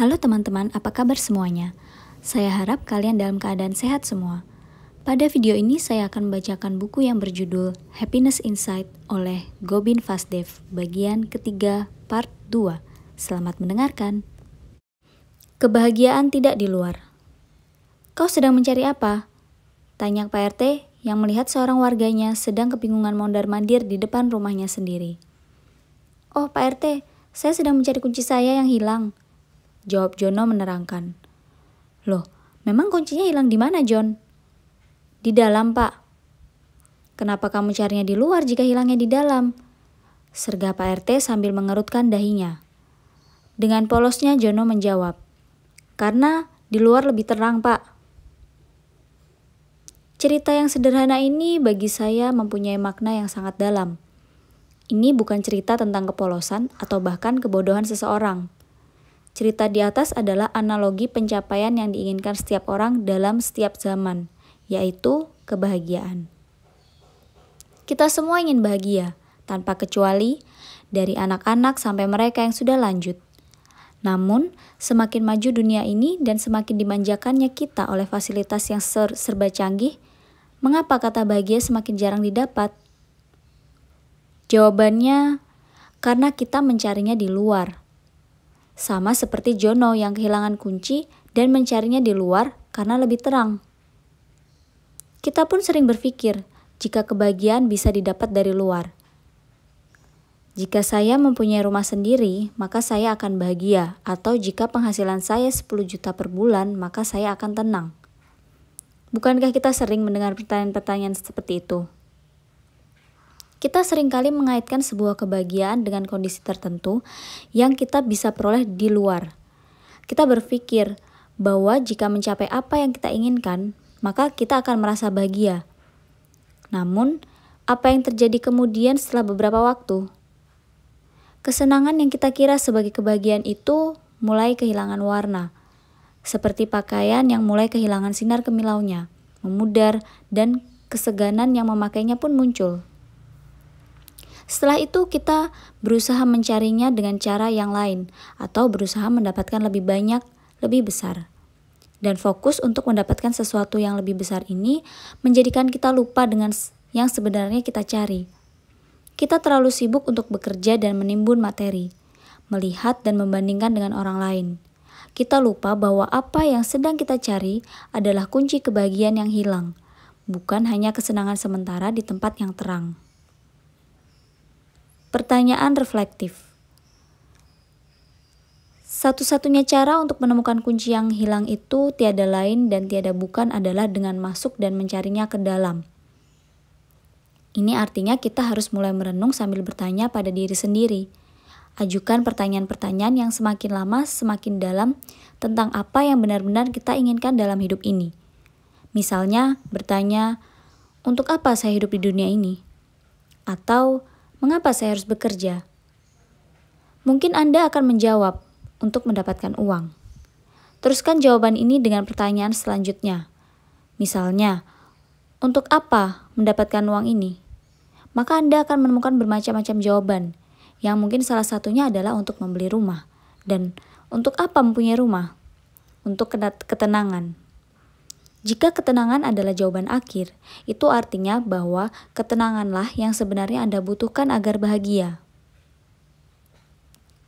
Halo teman-teman, apa kabar semuanya? Saya harap kalian dalam keadaan sehat semua. Pada video ini saya akan membacakan buku yang berjudul Happiness Insight oleh Gobin Vasdev, bagian ketiga, part 2. Selamat mendengarkan. Kebahagiaan tidak di luar. Kau sedang mencari apa? Tanya Pak RT yang melihat seorang warganya sedang kebingungan mondar-mandir di depan rumahnya sendiri. Oh Pak RT, saya sedang mencari kunci saya yang hilang, Jawab Jono menerangkan. Loh, memang kuncinya hilang di mana, John? Di dalam, Pak. Kenapa kamu carinya di luar jika hilangnya di dalam? Serga Pak RT sambil mengerutkan dahinya. Dengan polosnya Jono menjawab, karena di luar lebih terang pak. Cerita yang sederhana ini bagi saya mempunyai makna yang sangat dalam. Ini bukan cerita tentang kepolosan atau bahkan kebodohan seseorang, Cerita di atas adalah analogi pencapaian yang diinginkan setiap orang dalam setiap zaman, yaitu kebahagiaan. Kita semua ingin bahagia, tanpa kecuali dari anak-anak sampai mereka yang sudah lanjut. Namun, semakin maju dunia ini dan semakin dimanjakannya kita oleh fasilitas yang ser serba canggih, mengapa kata bahagia semakin jarang didapat? Jawabannya, karena kita mencarinya di luar, sama seperti Jono yang kehilangan kunci dan mencarinya di luar karena lebih terang. Kita pun sering berpikir jika kebahagiaan bisa didapat dari luar. Jika saya mempunyai rumah sendiri, maka saya akan bahagia, atau jika penghasilan saya 10 juta per bulan, maka saya akan tenang. Bukankah kita sering mendengar pertanyaan-pertanyaan seperti itu? Kita seringkali mengaitkan sebuah kebahagiaan dengan kondisi tertentu yang kita bisa peroleh di luar. Kita berpikir bahwa jika mencapai apa yang kita inginkan, maka kita akan merasa bahagia. Namun, apa yang terjadi kemudian setelah beberapa waktu? Kesenangan yang kita kira sebagai kebahagiaan itu mulai kehilangan warna, seperti pakaian yang mulai kehilangan sinar kemilaunya, memudar, dan keseganan yang memakainya pun muncul. Setelah itu kita berusaha mencarinya dengan cara yang lain atau berusaha mendapatkan lebih banyak, lebih besar. Dan fokus untuk mendapatkan sesuatu yang lebih besar ini menjadikan kita lupa dengan yang sebenarnya kita cari. Kita terlalu sibuk untuk bekerja dan menimbun materi, melihat dan membandingkan dengan orang lain. Kita lupa bahwa apa yang sedang kita cari adalah kunci kebahagiaan yang hilang, bukan hanya kesenangan sementara di tempat yang terang. Pertanyaan reflektif. Satu-satunya cara untuk menemukan kunci yang hilang itu tiada lain dan tiada bukan adalah dengan masuk dan mencarinya ke dalam. Ini artinya kita harus mulai merenung sambil bertanya pada diri sendiri. Ajukan pertanyaan-pertanyaan yang semakin lama semakin dalam tentang apa yang benar-benar kita inginkan dalam hidup ini. Misalnya, bertanya, "Untuk apa saya hidup di dunia ini?" atau mengapa saya harus bekerja? Mungkin Anda akan menjawab untuk mendapatkan uang. Teruskan jawaban ini dengan pertanyaan selanjutnya. Misalnya, untuk apa mendapatkan uang ini? Maka Anda akan menemukan bermacam-macam jawaban, yang mungkin salah satunya adalah untuk membeli rumah. Dan untuk apa mempunyai rumah? Untuk ketenangan. Jika ketenangan adalah jawaban akhir, itu artinya bahwa ketenanganlah yang sebenarnya Anda butuhkan agar bahagia.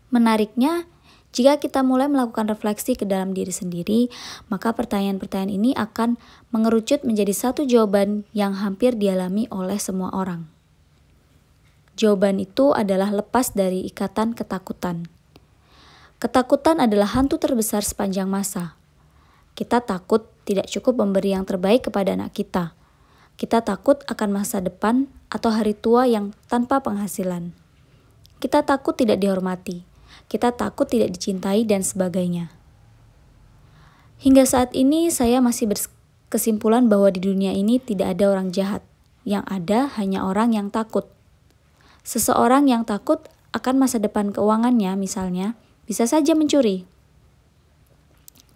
Menariknya, jika kita mulai melakukan refleksi ke dalam diri sendiri, maka pertanyaan-pertanyaan ini akan mengerucut menjadi satu jawaban yang hampir dialami oleh semua orang. Jawaban itu adalah lepas dari ikatan ketakutan. Ketakutan adalah hantu terbesar sepanjang masa. Kita takut tidak cukup memberi yang terbaik kepada anak kita. Kita takut akan masa depan atau hari tua yang tanpa penghasilan. Kita takut tidak dihormati, kita takut tidak dicintai, dan sebagainya. Hingga saat ini, saya masih berkesimpulan bahwa di dunia ini tidak ada orang jahat, yang ada hanya orang yang takut. Seseorang yang takut akan masa depan keuangannya, misalnya, bisa saja mencuri.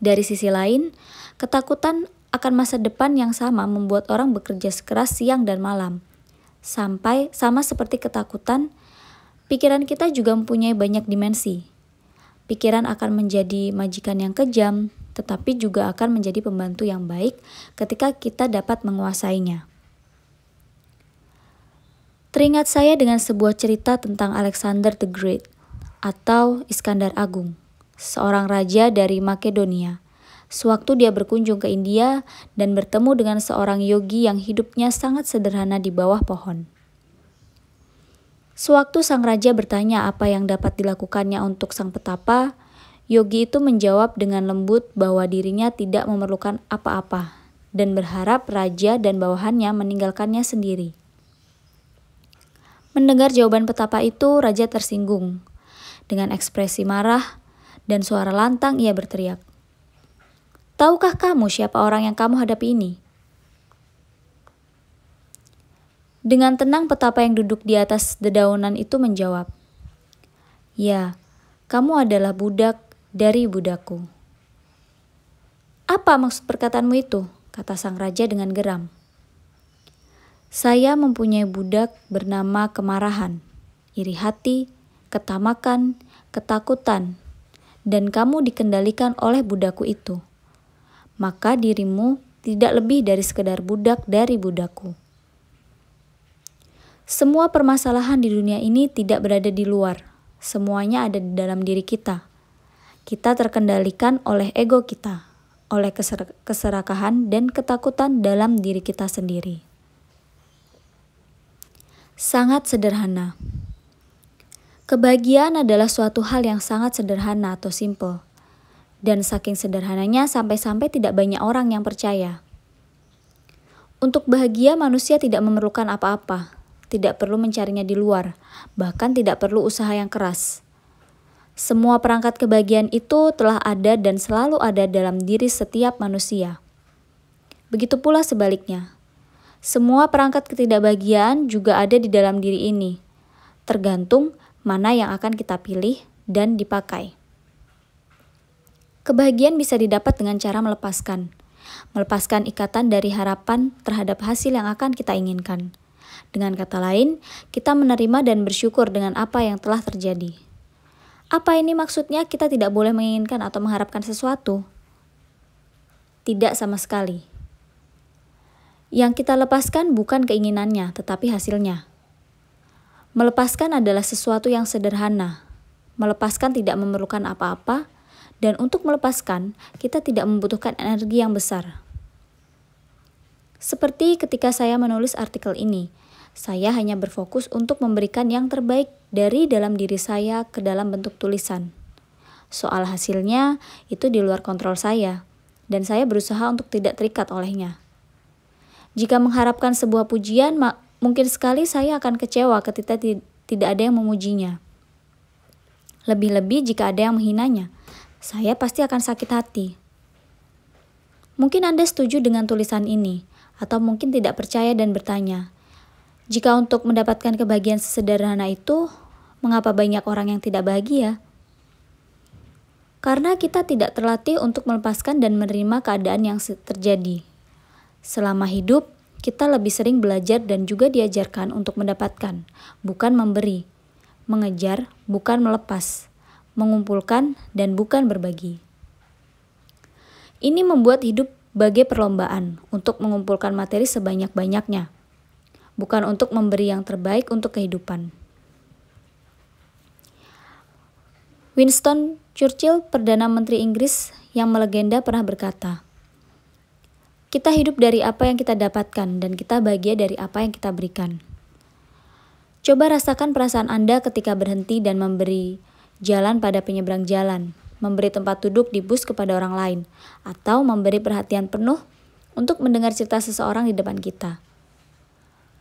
Dari sisi lain, Ketakutan akan masa depan yang sama membuat orang bekerja sekeras siang dan malam. Sampai sama seperti ketakutan, pikiran kita juga mempunyai banyak dimensi. Pikiran akan menjadi majikan yang kejam, tetapi juga akan menjadi pembantu yang baik ketika kita dapat menguasainya. Teringat saya dengan sebuah cerita tentang Alexander the Great atau Iskandar Agung, seorang raja dari Makedonia. Sewaktu dia berkunjung ke India dan bertemu dengan seorang yogi yang hidupnya sangat sederhana di bawah pohon. Sewaktu sang raja bertanya apa yang dapat dilakukannya untuk sang petapa, yogi itu menjawab dengan lembut bahwa dirinya tidak memerlukan apa-apa dan berharap raja dan bawahannya meninggalkannya sendiri. Mendengar jawaban petapa itu, raja tersinggung. Dengan ekspresi marah dan suara lantang, ia berteriak, Tahukah kamu siapa orang yang kamu hadapi ini? Dengan tenang petapa yang duduk di atas dedaunan itu menjawab, Ya, kamu adalah budak dari budaku. Apa maksud perkataanmu itu? kata sang raja dengan geram. Saya mempunyai budak bernama kemarahan, iri hati, ketamakan, ketakutan, dan kamu dikendalikan oleh budakku itu maka dirimu tidak lebih dari sekedar budak dari budaku. Semua permasalahan di dunia ini tidak berada di luar, semuanya ada di dalam diri kita. Kita terkendalikan oleh ego kita, oleh keser keserakahan dan ketakutan dalam diri kita sendiri. Sangat sederhana. Kebahagiaan adalah suatu hal yang sangat sederhana atau simple dan saking sederhananya sampai-sampai tidak banyak orang yang percaya. Untuk bahagia manusia tidak memerlukan apa-apa, tidak perlu mencarinya di luar, bahkan tidak perlu usaha yang keras. Semua perangkat kebahagiaan itu telah ada dan selalu ada dalam diri setiap manusia. Begitu pula sebaliknya, semua perangkat ketidakbahagiaan juga ada di dalam diri ini, tergantung mana yang akan kita pilih dan dipakai. Kebahagiaan bisa didapat dengan cara melepaskan. Melepaskan ikatan dari harapan terhadap hasil yang akan kita inginkan. Dengan kata lain, kita menerima dan bersyukur dengan apa yang telah terjadi. Apa ini maksudnya kita tidak boleh menginginkan atau mengharapkan sesuatu? Tidak sama sekali. Yang kita lepaskan bukan keinginannya, tetapi hasilnya. Melepaskan adalah sesuatu yang sederhana. Melepaskan tidak memerlukan apa-apa, dan untuk melepaskan, kita tidak membutuhkan energi yang besar. Seperti ketika saya menulis artikel ini, saya hanya berfokus untuk memberikan yang terbaik dari dalam diri saya ke dalam bentuk tulisan. Soal hasilnya itu di luar kontrol saya, dan saya berusaha untuk tidak terikat olehnya. Jika mengharapkan sebuah pujian, mungkin sekali saya akan kecewa ketika tidak ada yang memujinya. Lebih-lebih jika ada yang menghinanya saya pasti akan sakit hati. Mungkin Anda setuju dengan tulisan ini, atau mungkin tidak percaya dan bertanya, jika untuk mendapatkan kebahagiaan sesederhana itu, mengapa banyak orang yang tidak bahagia? Karena kita tidak terlatih untuk melepaskan dan menerima keadaan yang terjadi. Selama hidup, kita lebih sering belajar dan juga diajarkan untuk mendapatkan, bukan memberi, mengejar, bukan melepas mengumpulkan, dan bukan berbagi. Ini membuat hidup bagai perlombaan untuk mengumpulkan materi sebanyak-banyaknya, bukan untuk memberi yang terbaik untuk kehidupan. Winston Churchill, Perdana Menteri Inggris yang melegenda pernah berkata, kita hidup dari apa yang kita dapatkan dan kita bahagia dari apa yang kita berikan. Coba rasakan perasaan Anda ketika berhenti dan memberi jalan pada penyeberang jalan, memberi tempat duduk di bus kepada orang lain, atau memberi perhatian penuh untuk mendengar cerita seseorang di depan kita.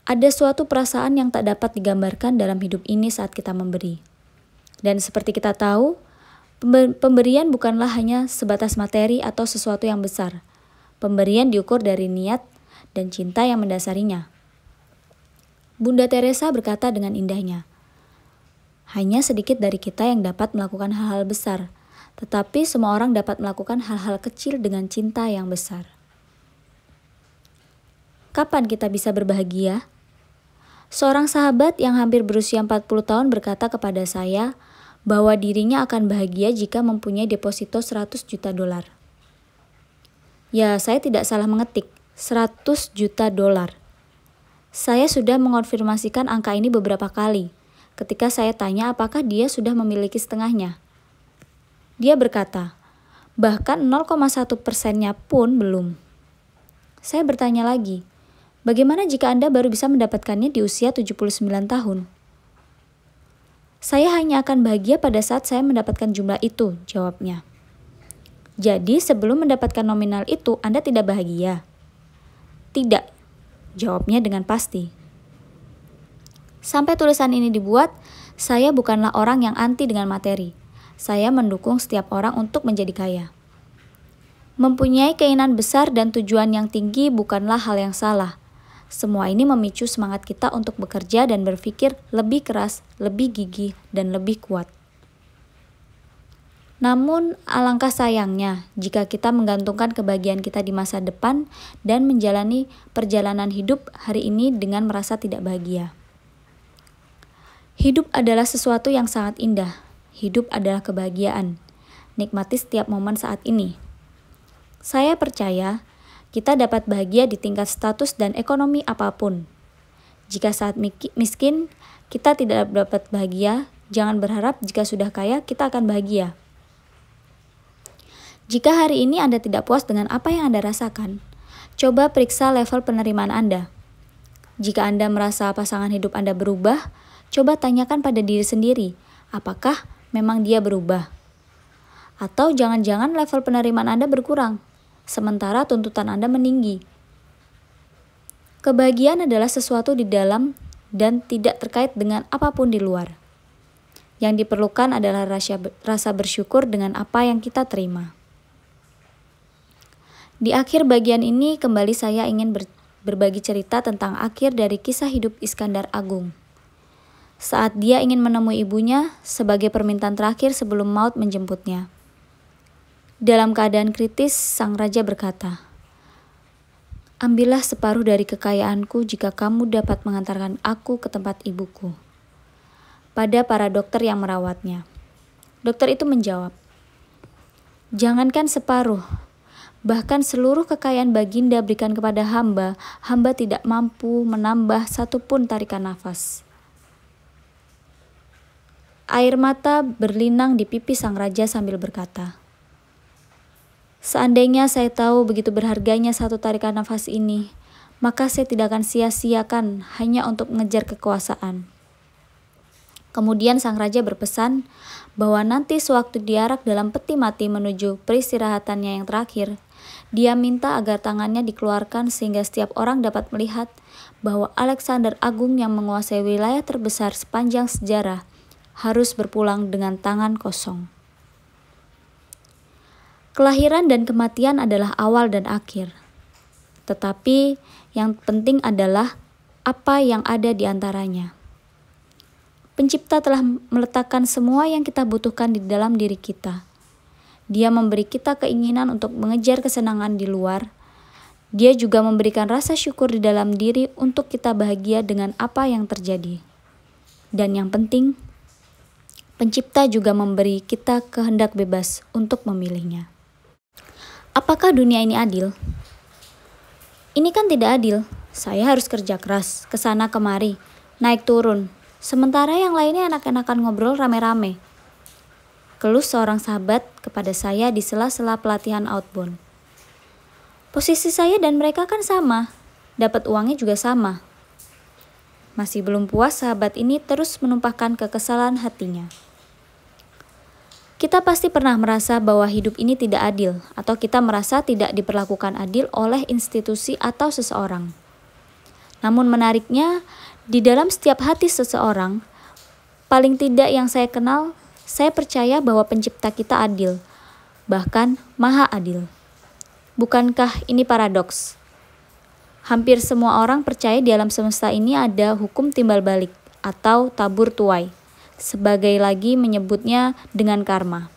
Ada suatu perasaan yang tak dapat digambarkan dalam hidup ini saat kita memberi. Dan seperti kita tahu, pemberian bukanlah hanya sebatas materi atau sesuatu yang besar. Pemberian diukur dari niat dan cinta yang mendasarinya. Bunda Teresa berkata dengan indahnya, hanya sedikit dari kita yang dapat melakukan hal-hal besar, tetapi semua orang dapat melakukan hal-hal kecil dengan cinta yang besar. Kapan kita bisa berbahagia? Seorang sahabat yang hampir berusia 40 tahun berkata kepada saya bahwa dirinya akan bahagia jika mempunyai deposito 100 juta dolar. Ya, saya tidak salah mengetik, 100 juta dolar. Saya sudah mengonfirmasikan angka ini beberapa kali, ketika saya tanya apakah dia sudah memiliki setengahnya. Dia berkata, bahkan 0,1 persennya pun belum. Saya bertanya lagi, bagaimana jika Anda baru bisa mendapatkannya di usia 79 tahun? Saya hanya akan bahagia pada saat saya mendapatkan jumlah itu, jawabnya. Jadi sebelum mendapatkan nominal itu, Anda tidak bahagia? Tidak, jawabnya dengan pasti. Sampai tulisan ini dibuat, saya bukanlah orang yang anti dengan materi. Saya mendukung setiap orang untuk menjadi kaya. Mempunyai keinginan besar dan tujuan yang tinggi bukanlah hal yang salah. Semua ini memicu semangat kita untuk bekerja dan berpikir lebih keras, lebih gigih, dan lebih kuat. Namun, alangkah sayangnya jika kita menggantungkan kebahagiaan kita di masa depan dan menjalani perjalanan hidup hari ini dengan merasa tidak bahagia. Hidup adalah sesuatu yang sangat indah. Hidup adalah kebahagiaan. Nikmati setiap momen saat ini. Saya percaya kita dapat bahagia di tingkat status dan ekonomi apapun. Jika saat miskin, kita tidak dapat bahagia, jangan berharap jika sudah kaya kita akan bahagia. Jika hari ini Anda tidak puas dengan apa yang Anda rasakan, coba periksa level penerimaan Anda. Jika Anda merasa pasangan hidup Anda berubah, Coba tanyakan pada diri sendiri, apakah memang dia berubah? Atau jangan-jangan level penerimaan Anda berkurang, sementara tuntutan Anda meninggi. Kebahagiaan adalah sesuatu di dalam dan tidak terkait dengan apapun di luar. Yang diperlukan adalah rasa bersyukur dengan apa yang kita terima. Di akhir bagian ini, kembali saya ingin berbagi cerita tentang akhir dari kisah hidup Iskandar Agung saat dia ingin menemui ibunya sebagai permintaan terakhir sebelum maut menjemputnya. Dalam keadaan kritis, sang raja berkata, Ambillah separuh dari kekayaanku jika kamu dapat mengantarkan aku ke tempat ibuku. Pada para dokter yang merawatnya. Dokter itu menjawab, Jangankan separuh, bahkan seluruh kekayaan baginda berikan kepada hamba, hamba tidak mampu menambah satu pun tarikan nafas. Air mata berlinang di pipi sang raja sambil berkata, Seandainya saya tahu begitu berharganya satu tarikan nafas ini, maka saya tidak akan sia-siakan hanya untuk mengejar kekuasaan. Kemudian sang raja berpesan bahwa nanti sewaktu diarak dalam peti mati menuju peristirahatannya yang terakhir, dia minta agar tangannya dikeluarkan sehingga setiap orang dapat melihat bahwa Alexander Agung yang menguasai wilayah terbesar sepanjang sejarah harus berpulang dengan tangan kosong. Kelahiran dan kematian adalah awal dan akhir, tetapi yang penting adalah apa yang ada di antaranya. Pencipta telah meletakkan semua yang kita butuhkan di dalam diri kita. Dia memberi kita keinginan untuk mengejar kesenangan di luar. Dia juga memberikan rasa syukur di dalam diri untuk kita bahagia dengan apa yang terjadi. Dan yang penting, Pencipta juga memberi kita kehendak bebas untuk memilihnya. Apakah dunia ini adil? Ini kan tidak adil. Saya harus kerja keras, ke sana kemari, naik turun. Sementara yang lainnya enak-enakan ngobrol rame-rame. Keluh seorang sahabat kepada saya di sela-sela pelatihan outbound. Posisi saya dan mereka kan sama, dapat uangnya juga sama. Masih belum puas, sahabat ini terus menumpahkan kekesalan hatinya. Kita pasti pernah merasa bahwa hidup ini tidak adil, atau kita merasa tidak diperlakukan adil oleh institusi atau seseorang. Namun, menariknya, di dalam setiap hati seseorang, paling tidak yang saya kenal, saya percaya bahwa Pencipta kita adil, bahkan Maha Adil. Bukankah ini paradoks? Hampir semua orang percaya di alam semesta ini ada hukum timbal balik atau tabur tuai sebagai lagi menyebutnya dengan karma.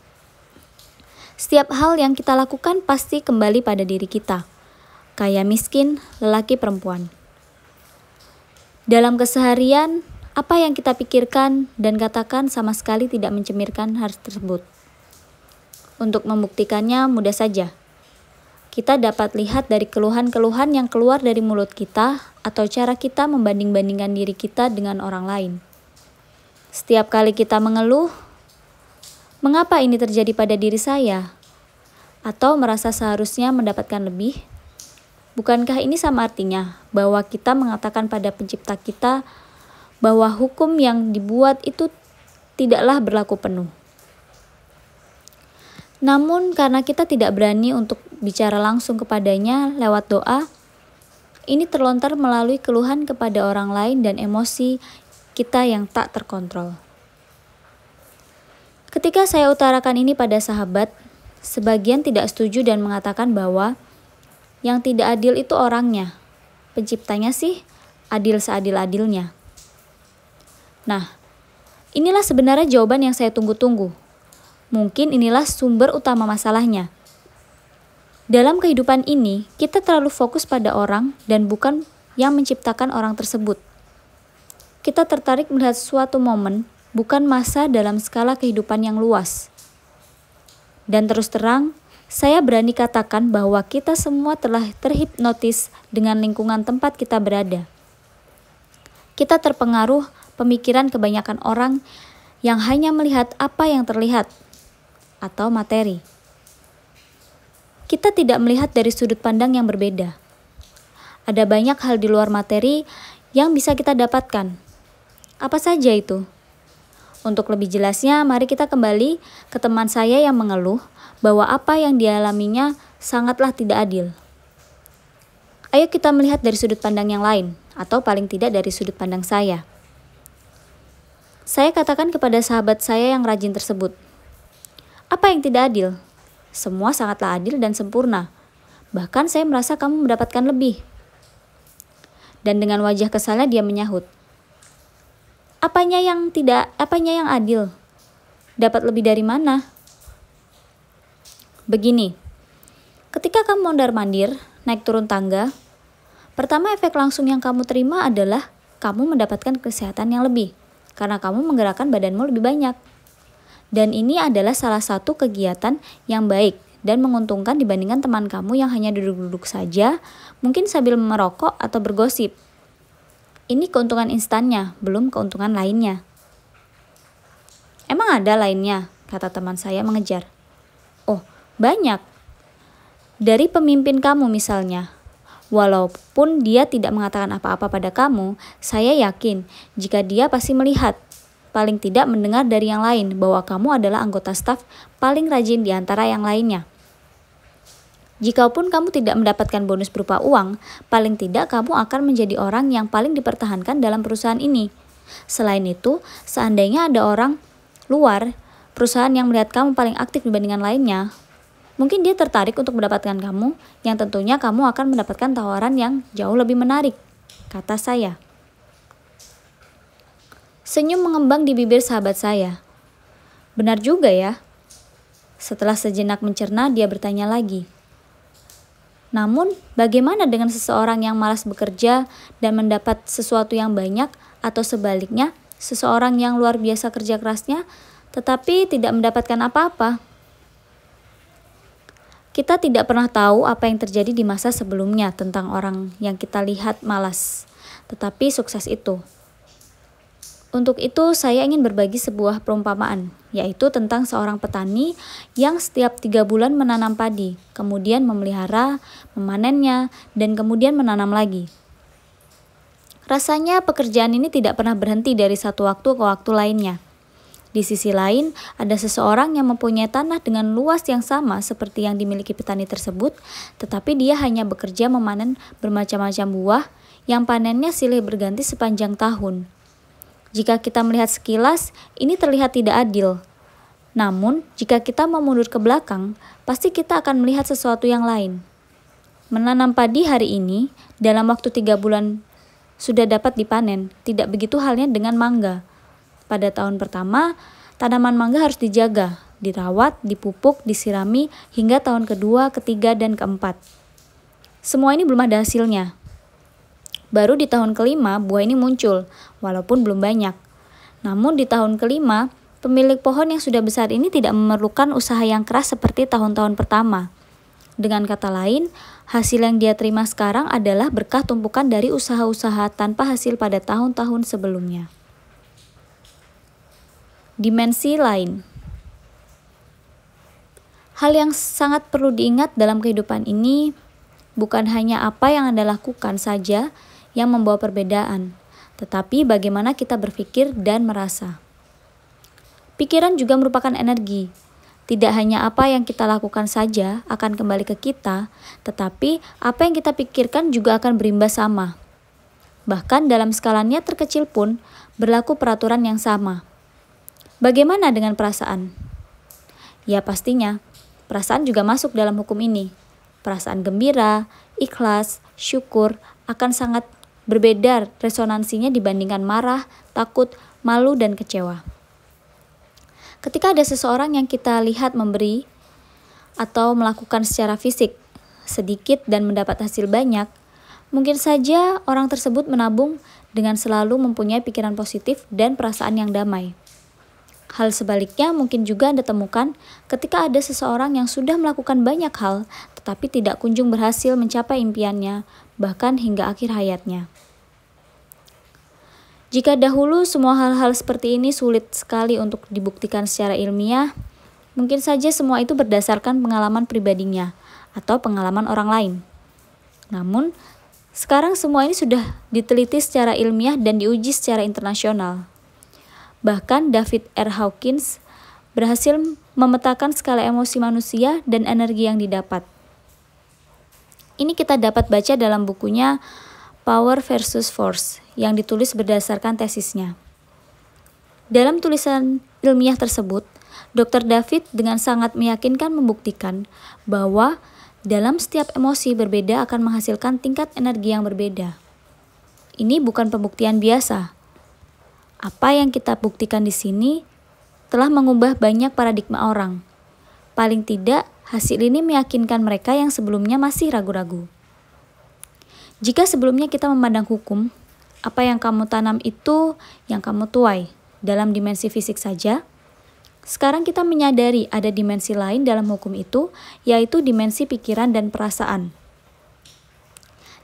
Setiap hal yang kita lakukan pasti kembali pada diri kita. Kaya miskin, lelaki perempuan. Dalam keseharian, apa yang kita pikirkan dan katakan sama sekali tidak mencemirkan hal tersebut. Untuk membuktikannya mudah saja. Kita dapat lihat dari keluhan-keluhan yang keluar dari mulut kita atau cara kita membanding-bandingkan diri kita dengan orang lain. Setiap kali kita mengeluh, mengapa ini terjadi pada diri saya? Atau merasa seharusnya mendapatkan lebih? Bukankah ini sama artinya bahwa kita mengatakan pada pencipta kita bahwa hukum yang dibuat itu tidaklah berlaku penuh? Namun karena kita tidak berani untuk bicara langsung kepadanya lewat doa, ini terlontar melalui keluhan kepada orang lain dan emosi kita yang tak terkontrol. Ketika saya utarakan ini pada sahabat, sebagian tidak setuju dan mengatakan bahwa yang tidak adil itu orangnya, penciptanya sih adil seadil-adilnya. Nah, inilah sebenarnya jawaban yang saya tunggu-tunggu. Mungkin inilah sumber utama masalahnya. Dalam kehidupan ini, kita terlalu fokus pada orang dan bukan yang menciptakan orang tersebut kita tertarik melihat suatu momen, bukan masa dalam skala kehidupan yang luas. Dan terus terang, saya berani katakan bahwa kita semua telah terhipnotis dengan lingkungan tempat kita berada. Kita terpengaruh pemikiran kebanyakan orang yang hanya melihat apa yang terlihat atau materi. Kita tidak melihat dari sudut pandang yang berbeda. Ada banyak hal di luar materi yang bisa kita dapatkan, apa saja itu? Untuk lebih jelasnya, mari kita kembali ke teman saya yang mengeluh bahwa apa yang dialaminya sangatlah tidak adil. Ayo kita melihat dari sudut pandang yang lain, atau paling tidak dari sudut pandang saya. Saya katakan kepada sahabat saya yang rajin tersebut, "Apa yang tidak adil? Semua sangatlah adil dan sempurna. Bahkan saya merasa kamu mendapatkan lebih." Dan dengan wajah kesalnya dia menyahut, Apanya yang tidak, apanya yang adil? Dapat lebih dari mana? Begini, ketika kamu mondar-mandir, naik turun tangga, pertama efek langsung yang kamu terima adalah kamu mendapatkan kesehatan yang lebih karena kamu menggerakkan badanmu lebih banyak. Dan ini adalah salah satu kegiatan yang baik dan menguntungkan dibandingkan teman kamu yang hanya duduk-duduk saja, mungkin sambil merokok atau bergosip. Ini keuntungan instannya, belum keuntungan lainnya. Emang ada lainnya, kata teman saya mengejar. Oh, banyak. Dari pemimpin kamu misalnya. Walaupun dia tidak mengatakan apa-apa pada kamu, saya yakin jika dia pasti melihat, paling tidak mendengar dari yang lain bahwa kamu adalah anggota staf paling rajin di antara yang lainnya pun kamu tidak mendapatkan bonus berupa uang, paling tidak kamu akan menjadi orang yang paling dipertahankan dalam perusahaan ini. Selain itu, seandainya ada orang luar perusahaan yang melihat kamu paling aktif dibandingkan lainnya, mungkin dia tertarik untuk mendapatkan kamu, yang tentunya kamu akan mendapatkan tawaran yang jauh lebih menarik, kata saya. Senyum mengembang di bibir sahabat saya. Benar juga ya. Setelah sejenak mencerna, dia bertanya lagi. Namun, bagaimana dengan seseorang yang malas bekerja dan mendapat sesuatu yang banyak, atau sebaliknya, seseorang yang luar biasa kerja kerasnya tetapi tidak mendapatkan apa-apa? Kita tidak pernah tahu apa yang terjadi di masa sebelumnya tentang orang yang kita lihat malas, tetapi sukses itu. Untuk itu, saya ingin berbagi sebuah perumpamaan, yaitu tentang seorang petani yang setiap tiga bulan menanam padi, kemudian memelihara, memanennya, dan kemudian menanam lagi. Rasanya pekerjaan ini tidak pernah berhenti dari satu waktu ke waktu lainnya. Di sisi lain, ada seseorang yang mempunyai tanah dengan luas yang sama seperti yang dimiliki petani tersebut, tetapi dia hanya bekerja memanen bermacam-macam buah yang panennya silih berganti sepanjang tahun. Jika kita melihat sekilas, ini terlihat tidak adil. Namun, jika kita memundur ke belakang, pasti kita akan melihat sesuatu yang lain. Menanam padi hari ini, dalam waktu tiga bulan sudah dapat dipanen, tidak begitu halnya dengan mangga. Pada tahun pertama, tanaman mangga harus dijaga, dirawat, dipupuk, disirami, hingga tahun kedua, ketiga, dan keempat. Semua ini belum ada hasilnya, Baru di tahun kelima, buah ini muncul, walaupun belum banyak. Namun di tahun kelima, pemilik pohon yang sudah besar ini tidak memerlukan usaha yang keras seperti tahun-tahun pertama. Dengan kata lain, hasil yang dia terima sekarang adalah berkah tumpukan dari usaha-usaha tanpa hasil pada tahun-tahun sebelumnya. Dimensi lain Hal yang sangat perlu diingat dalam kehidupan ini bukan hanya apa yang Anda lakukan saja, yang membawa perbedaan, tetapi bagaimana kita berpikir dan merasa. Pikiran juga merupakan energi. Tidak hanya apa yang kita lakukan saja akan kembali ke kita, tetapi apa yang kita pikirkan juga akan berimbas sama. Bahkan dalam skalanya terkecil pun berlaku peraturan yang sama. Bagaimana dengan perasaan? Ya pastinya, perasaan juga masuk dalam hukum ini. Perasaan gembira, ikhlas, syukur akan sangat Berbeda resonansinya dibandingkan marah, takut, malu, dan kecewa. Ketika ada seseorang yang kita lihat memberi atau melakukan secara fisik sedikit dan mendapat hasil banyak, mungkin saja orang tersebut menabung dengan selalu mempunyai pikiran positif dan perasaan yang damai. Hal sebaliknya mungkin juga Anda temukan ketika ada seseorang yang sudah melakukan banyak hal tetapi tidak kunjung berhasil mencapai impiannya, bahkan hingga akhir hayatnya. Jika dahulu semua hal-hal seperti ini sulit sekali untuk dibuktikan secara ilmiah, mungkin saja semua itu berdasarkan pengalaman pribadinya atau pengalaman orang lain. Namun, sekarang semua ini sudah diteliti secara ilmiah dan diuji secara internasional. Bahkan David R. Hawkins berhasil memetakan skala emosi manusia dan energi yang didapat. Ini kita dapat baca dalam bukunya Power versus Force yang ditulis berdasarkan tesisnya. Dalam tulisan ilmiah tersebut, Dr. David dengan sangat meyakinkan membuktikan bahwa dalam setiap emosi berbeda akan menghasilkan tingkat energi yang berbeda. Ini bukan pembuktian biasa. Apa yang kita buktikan di sini telah mengubah banyak paradigma orang. Paling tidak, hasil ini meyakinkan mereka yang sebelumnya masih ragu-ragu. Jika sebelumnya kita memandang hukum, apa yang kamu tanam itu yang kamu tuai dalam dimensi fisik saja. Sekarang kita menyadari ada dimensi lain dalam hukum itu, yaitu dimensi pikiran dan perasaan.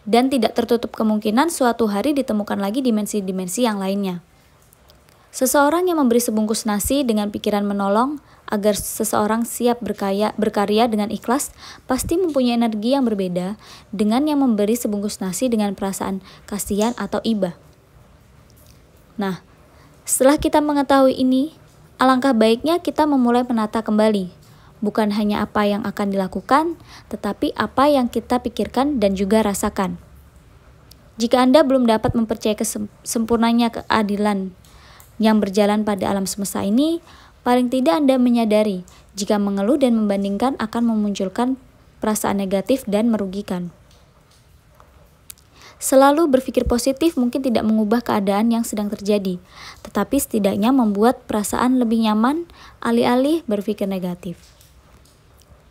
Dan tidak tertutup kemungkinan suatu hari ditemukan lagi dimensi-dimensi yang lainnya. Seseorang yang memberi sebungkus nasi dengan pikiran menolong agar seseorang siap berkaya, berkarya dengan ikhlas pasti mempunyai energi yang berbeda dengan yang memberi sebungkus nasi dengan perasaan kasihan atau iba. Nah, setelah kita mengetahui ini, alangkah baiknya kita memulai menata kembali bukan hanya apa yang akan dilakukan, tetapi apa yang kita pikirkan dan juga rasakan. Jika Anda belum dapat mempercayai kesempurnanya keadilan yang berjalan pada alam semesta ini, paling tidak Anda menyadari jika mengeluh dan membandingkan akan memunculkan perasaan negatif dan merugikan. Selalu berpikir positif mungkin tidak mengubah keadaan yang sedang terjadi, tetapi setidaknya membuat perasaan lebih nyaman alih-alih berpikir negatif.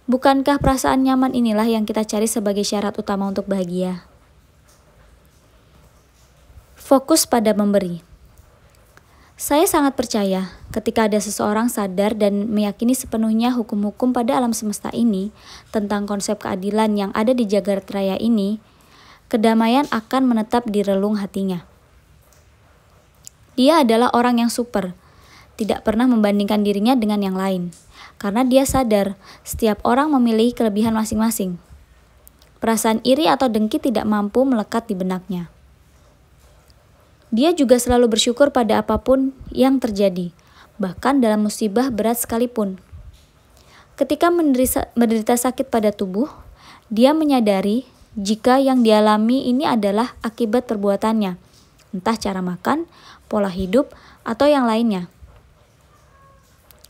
Bukankah perasaan nyaman inilah yang kita cari sebagai syarat utama untuk bahagia? Fokus pada memberi. Saya sangat percaya ketika ada seseorang sadar dan meyakini sepenuhnya hukum-hukum pada alam semesta ini tentang konsep keadilan yang ada di jagat raya ini, kedamaian akan menetap di relung hatinya. Dia adalah orang yang super, tidak pernah membandingkan dirinya dengan yang lain, karena dia sadar setiap orang memilih kelebihan masing-masing. Perasaan iri atau dengki tidak mampu melekat di benaknya. Dia juga selalu bersyukur pada apapun yang terjadi, bahkan dalam musibah berat sekalipun. Ketika menderita sakit pada tubuh, dia menyadari jika yang dialami ini adalah akibat perbuatannya, entah cara makan, pola hidup, atau yang lainnya.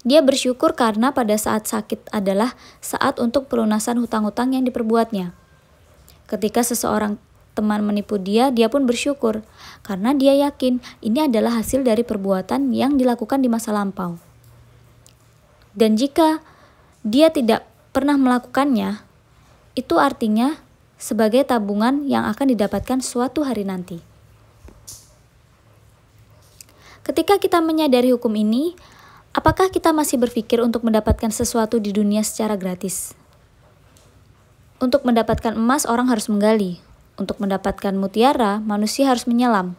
Dia bersyukur karena pada saat sakit adalah saat untuk pelunasan hutang-hutang yang diperbuatnya. Ketika seseorang teman menipu dia, dia pun bersyukur karena dia yakin ini adalah hasil dari perbuatan yang dilakukan di masa lampau. Dan jika dia tidak pernah melakukannya, itu artinya sebagai tabungan yang akan didapatkan suatu hari nanti. Ketika kita menyadari hukum ini, apakah kita masih berpikir untuk mendapatkan sesuatu di dunia secara gratis? Untuk mendapatkan emas, orang harus menggali, untuk mendapatkan mutiara, manusia harus menyelam.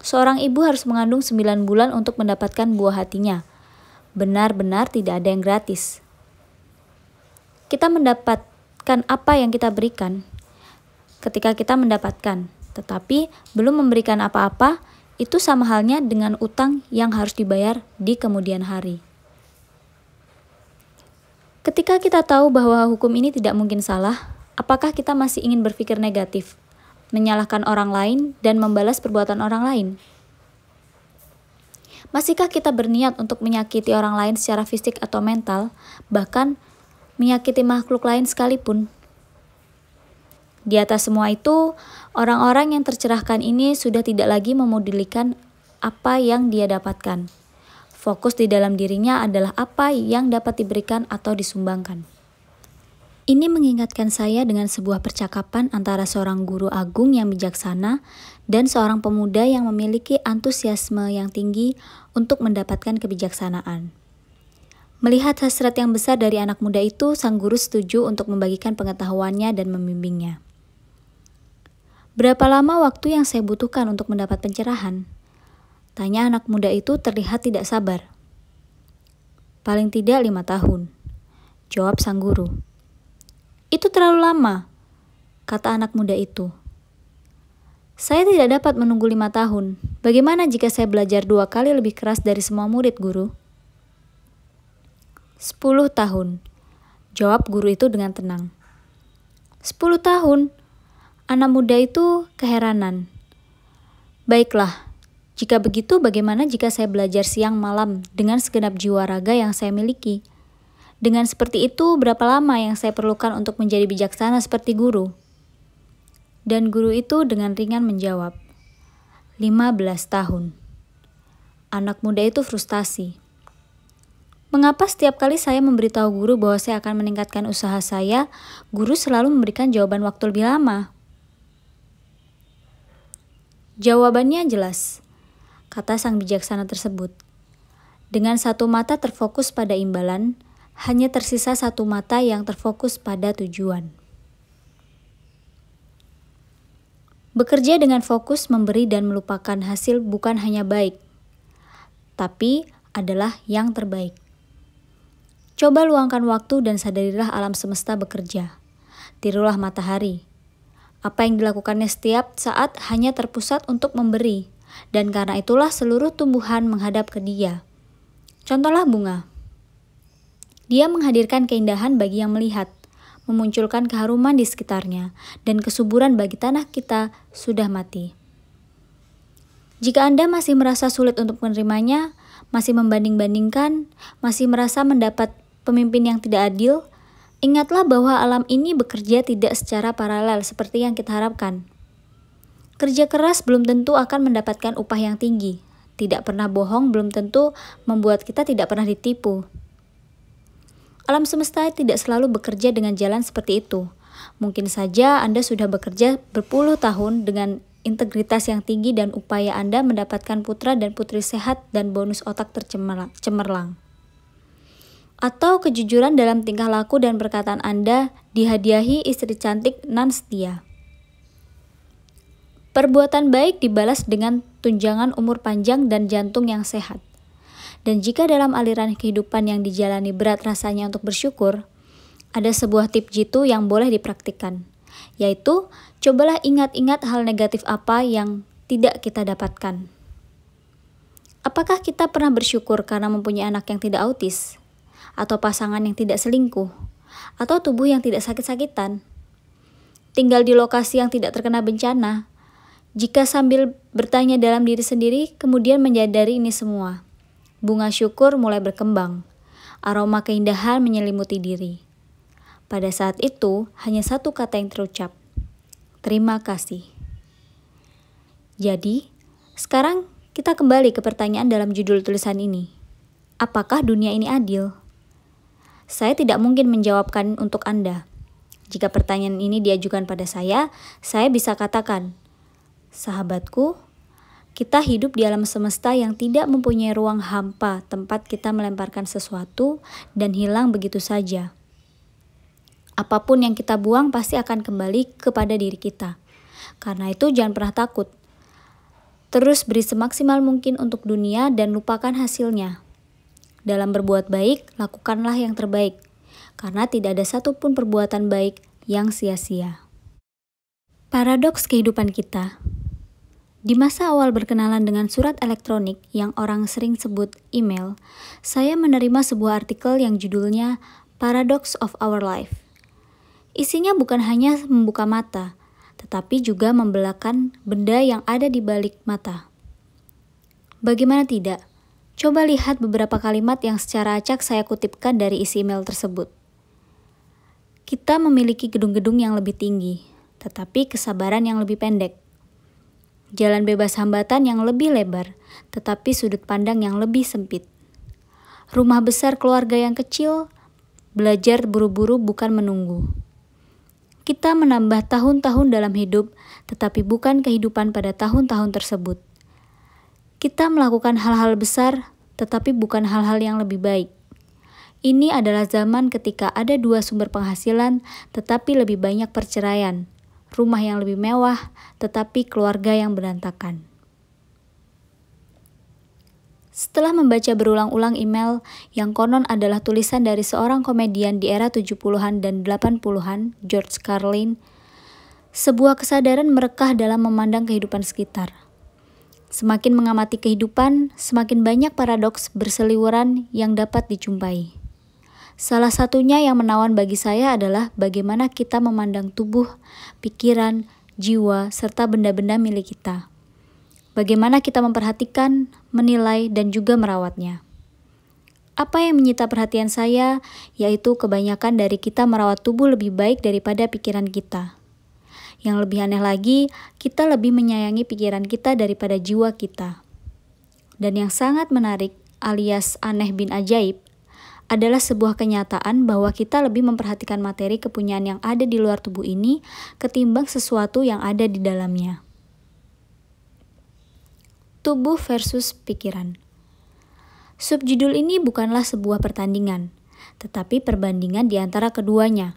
Seorang ibu harus mengandung 9 bulan untuk mendapatkan buah hatinya. Benar-benar tidak ada yang gratis. Kita mendapatkan apa yang kita berikan. Ketika kita mendapatkan, tetapi belum memberikan apa-apa, itu sama halnya dengan utang yang harus dibayar di kemudian hari. Ketika kita tahu bahwa hukum ini tidak mungkin salah, Apakah kita masih ingin berpikir negatif, menyalahkan orang lain, dan membalas perbuatan orang lain? Masihkah kita berniat untuk menyakiti orang lain secara fisik atau mental, bahkan menyakiti makhluk lain sekalipun? Di atas semua itu, orang-orang yang tercerahkan ini sudah tidak lagi memodulikan apa yang dia dapatkan. Fokus di dalam dirinya adalah apa yang dapat diberikan atau disumbangkan. Ini mengingatkan saya dengan sebuah percakapan antara seorang guru agung yang bijaksana dan seorang pemuda yang memiliki antusiasme yang tinggi untuk mendapatkan kebijaksanaan. Melihat hasrat yang besar dari anak muda itu, sang guru setuju untuk membagikan pengetahuannya dan membimbingnya. Berapa lama waktu yang saya butuhkan untuk mendapat pencerahan? Tanya anak muda itu terlihat tidak sabar. Paling tidak lima tahun. Jawab sang guru. Itu terlalu lama, kata anak muda itu. Saya tidak dapat menunggu lima tahun. Bagaimana jika saya belajar dua kali lebih keras dari semua murid, guru? Sepuluh tahun. Jawab guru itu dengan tenang. Sepuluh tahun. Anak muda itu keheranan. Baiklah, jika begitu bagaimana jika saya belajar siang malam dengan segenap jiwa raga yang saya miliki? Dengan seperti itu, berapa lama yang saya perlukan untuk menjadi bijaksana seperti guru? Dan guru itu dengan ringan menjawab, 15 tahun. Anak muda itu frustasi. Mengapa setiap kali saya memberitahu guru bahwa saya akan meningkatkan usaha saya, guru selalu memberikan jawaban waktu lebih lama? Jawabannya jelas, kata sang bijaksana tersebut. Dengan satu mata terfokus pada imbalan, hanya tersisa satu mata yang terfokus pada tujuan. Bekerja dengan fokus memberi dan melupakan hasil bukan hanya baik, tapi adalah yang terbaik. Coba luangkan waktu dan sadarilah alam semesta bekerja. Tirulah matahari. Apa yang dilakukannya setiap saat hanya terpusat untuk memberi, dan karena itulah seluruh tumbuhan menghadap ke dia. Contohlah bunga. Dia menghadirkan keindahan bagi yang melihat, memunculkan keharuman di sekitarnya, dan kesuburan bagi tanah kita sudah mati. Jika Anda masih merasa sulit untuk menerimanya, masih membanding-bandingkan, masih merasa mendapat pemimpin yang tidak adil, ingatlah bahwa alam ini bekerja tidak secara paralel seperti yang kita harapkan. Kerja keras belum tentu akan mendapatkan upah yang tinggi. Tidak pernah bohong belum tentu membuat kita tidak pernah ditipu. Alam semesta tidak selalu bekerja dengan jalan seperti itu. Mungkin saja Anda sudah bekerja berpuluh tahun dengan integritas yang tinggi dan upaya Anda mendapatkan putra dan putri sehat dan bonus otak tercemerlang. Atau kejujuran dalam tingkah laku dan perkataan Anda dihadiahi istri cantik nan setia. Perbuatan baik dibalas dengan tunjangan umur panjang dan jantung yang sehat. Dan jika dalam aliran kehidupan yang dijalani berat rasanya untuk bersyukur, ada sebuah tip jitu yang boleh dipraktikkan, yaitu cobalah ingat-ingat hal negatif apa yang tidak kita dapatkan. Apakah kita pernah bersyukur karena mempunyai anak yang tidak autis? Atau pasangan yang tidak selingkuh? Atau tubuh yang tidak sakit-sakitan? Tinggal di lokasi yang tidak terkena bencana? Jika sambil bertanya dalam diri sendiri, kemudian menyadari ini semua, bunga syukur mulai berkembang. Aroma keindahan menyelimuti diri. Pada saat itu, hanya satu kata yang terucap. Terima kasih. Jadi, sekarang kita kembali ke pertanyaan dalam judul tulisan ini. Apakah dunia ini adil? Saya tidak mungkin menjawabkan untuk Anda. Jika pertanyaan ini diajukan pada saya, saya bisa katakan, sahabatku, kita hidup di alam semesta yang tidak mempunyai ruang hampa tempat kita melemparkan sesuatu dan hilang begitu saja. Apapun yang kita buang pasti akan kembali kepada diri kita. Karena itu jangan pernah takut. Terus beri semaksimal mungkin untuk dunia dan lupakan hasilnya. Dalam berbuat baik, lakukanlah yang terbaik. Karena tidak ada satupun perbuatan baik yang sia-sia. Paradoks kehidupan kita di masa awal berkenalan dengan surat elektronik yang orang sering sebut email, saya menerima sebuah artikel yang judulnya Paradox of Our Life. Isinya bukan hanya membuka mata, tetapi juga membelakan benda yang ada di balik mata. Bagaimana tidak? Coba lihat beberapa kalimat yang secara acak saya kutipkan dari isi email tersebut. Kita memiliki gedung-gedung yang lebih tinggi, tetapi kesabaran yang lebih pendek jalan bebas hambatan yang lebih lebar, tetapi sudut pandang yang lebih sempit. Rumah besar keluarga yang kecil, belajar buru-buru bukan menunggu. Kita menambah tahun-tahun dalam hidup, tetapi bukan kehidupan pada tahun-tahun tersebut. Kita melakukan hal-hal besar, tetapi bukan hal-hal yang lebih baik. Ini adalah zaman ketika ada dua sumber penghasilan, tetapi lebih banyak perceraian rumah yang lebih mewah, tetapi keluarga yang berantakan. Setelah membaca berulang-ulang email yang konon adalah tulisan dari seorang komedian di era 70-an dan 80-an, George Carlin, sebuah kesadaran merekah dalam memandang kehidupan sekitar. Semakin mengamati kehidupan, semakin banyak paradoks berseliweran yang dapat dijumpai. Salah satunya yang menawan bagi saya adalah bagaimana kita memandang tubuh, pikiran, jiwa, serta benda-benda milik kita. Bagaimana kita memperhatikan, menilai, dan juga merawatnya. Apa yang menyita perhatian saya yaitu kebanyakan dari kita merawat tubuh lebih baik daripada pikiran kita. Yang lebih aneh lagi, kita lebih menyayangi pikiran kita daripada jiwa kita. Dan yang sangat menarik, alias aneh bin ajaib, adalah sebuah kenyataan bahwa kita lebih memperhatikan materi kepunyaan yang ada di luar tubuh ini ketimbang sesuatu yang ada di dalamnya. Tubuh versus pikiran. Subjudul ini bukanlah sebuah pertandingan, tetapi perbandingan di antara keduanya.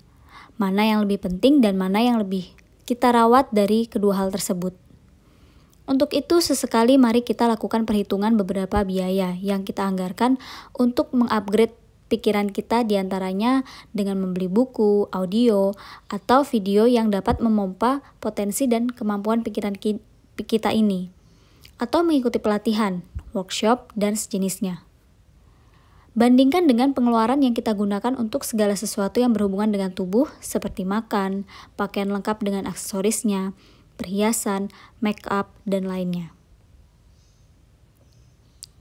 Mana yang lebih penting dan mana yang lebih kita rawat dari kedua hal tersebut. Untuk itu, sesekali mari kita lakukan perhitungan beberapa biaya yang kita anggarkan untuk mengupgrade pikiran kita diantaranya dengan membeli buku, audio, atau video yang dapat memompa potensi dan kemampuan pikiran kita ini, atau mengikuti pelatihan, workshop, dan sejenisnya. Bandingkan dengan pengeluaran yang kita gunakan untuk segala sesuatu yang berhubungan dengan tubuh, seperti makan, pakaian lengkap dengan aksesorisnya, perhiasan, make up, dan lainnya.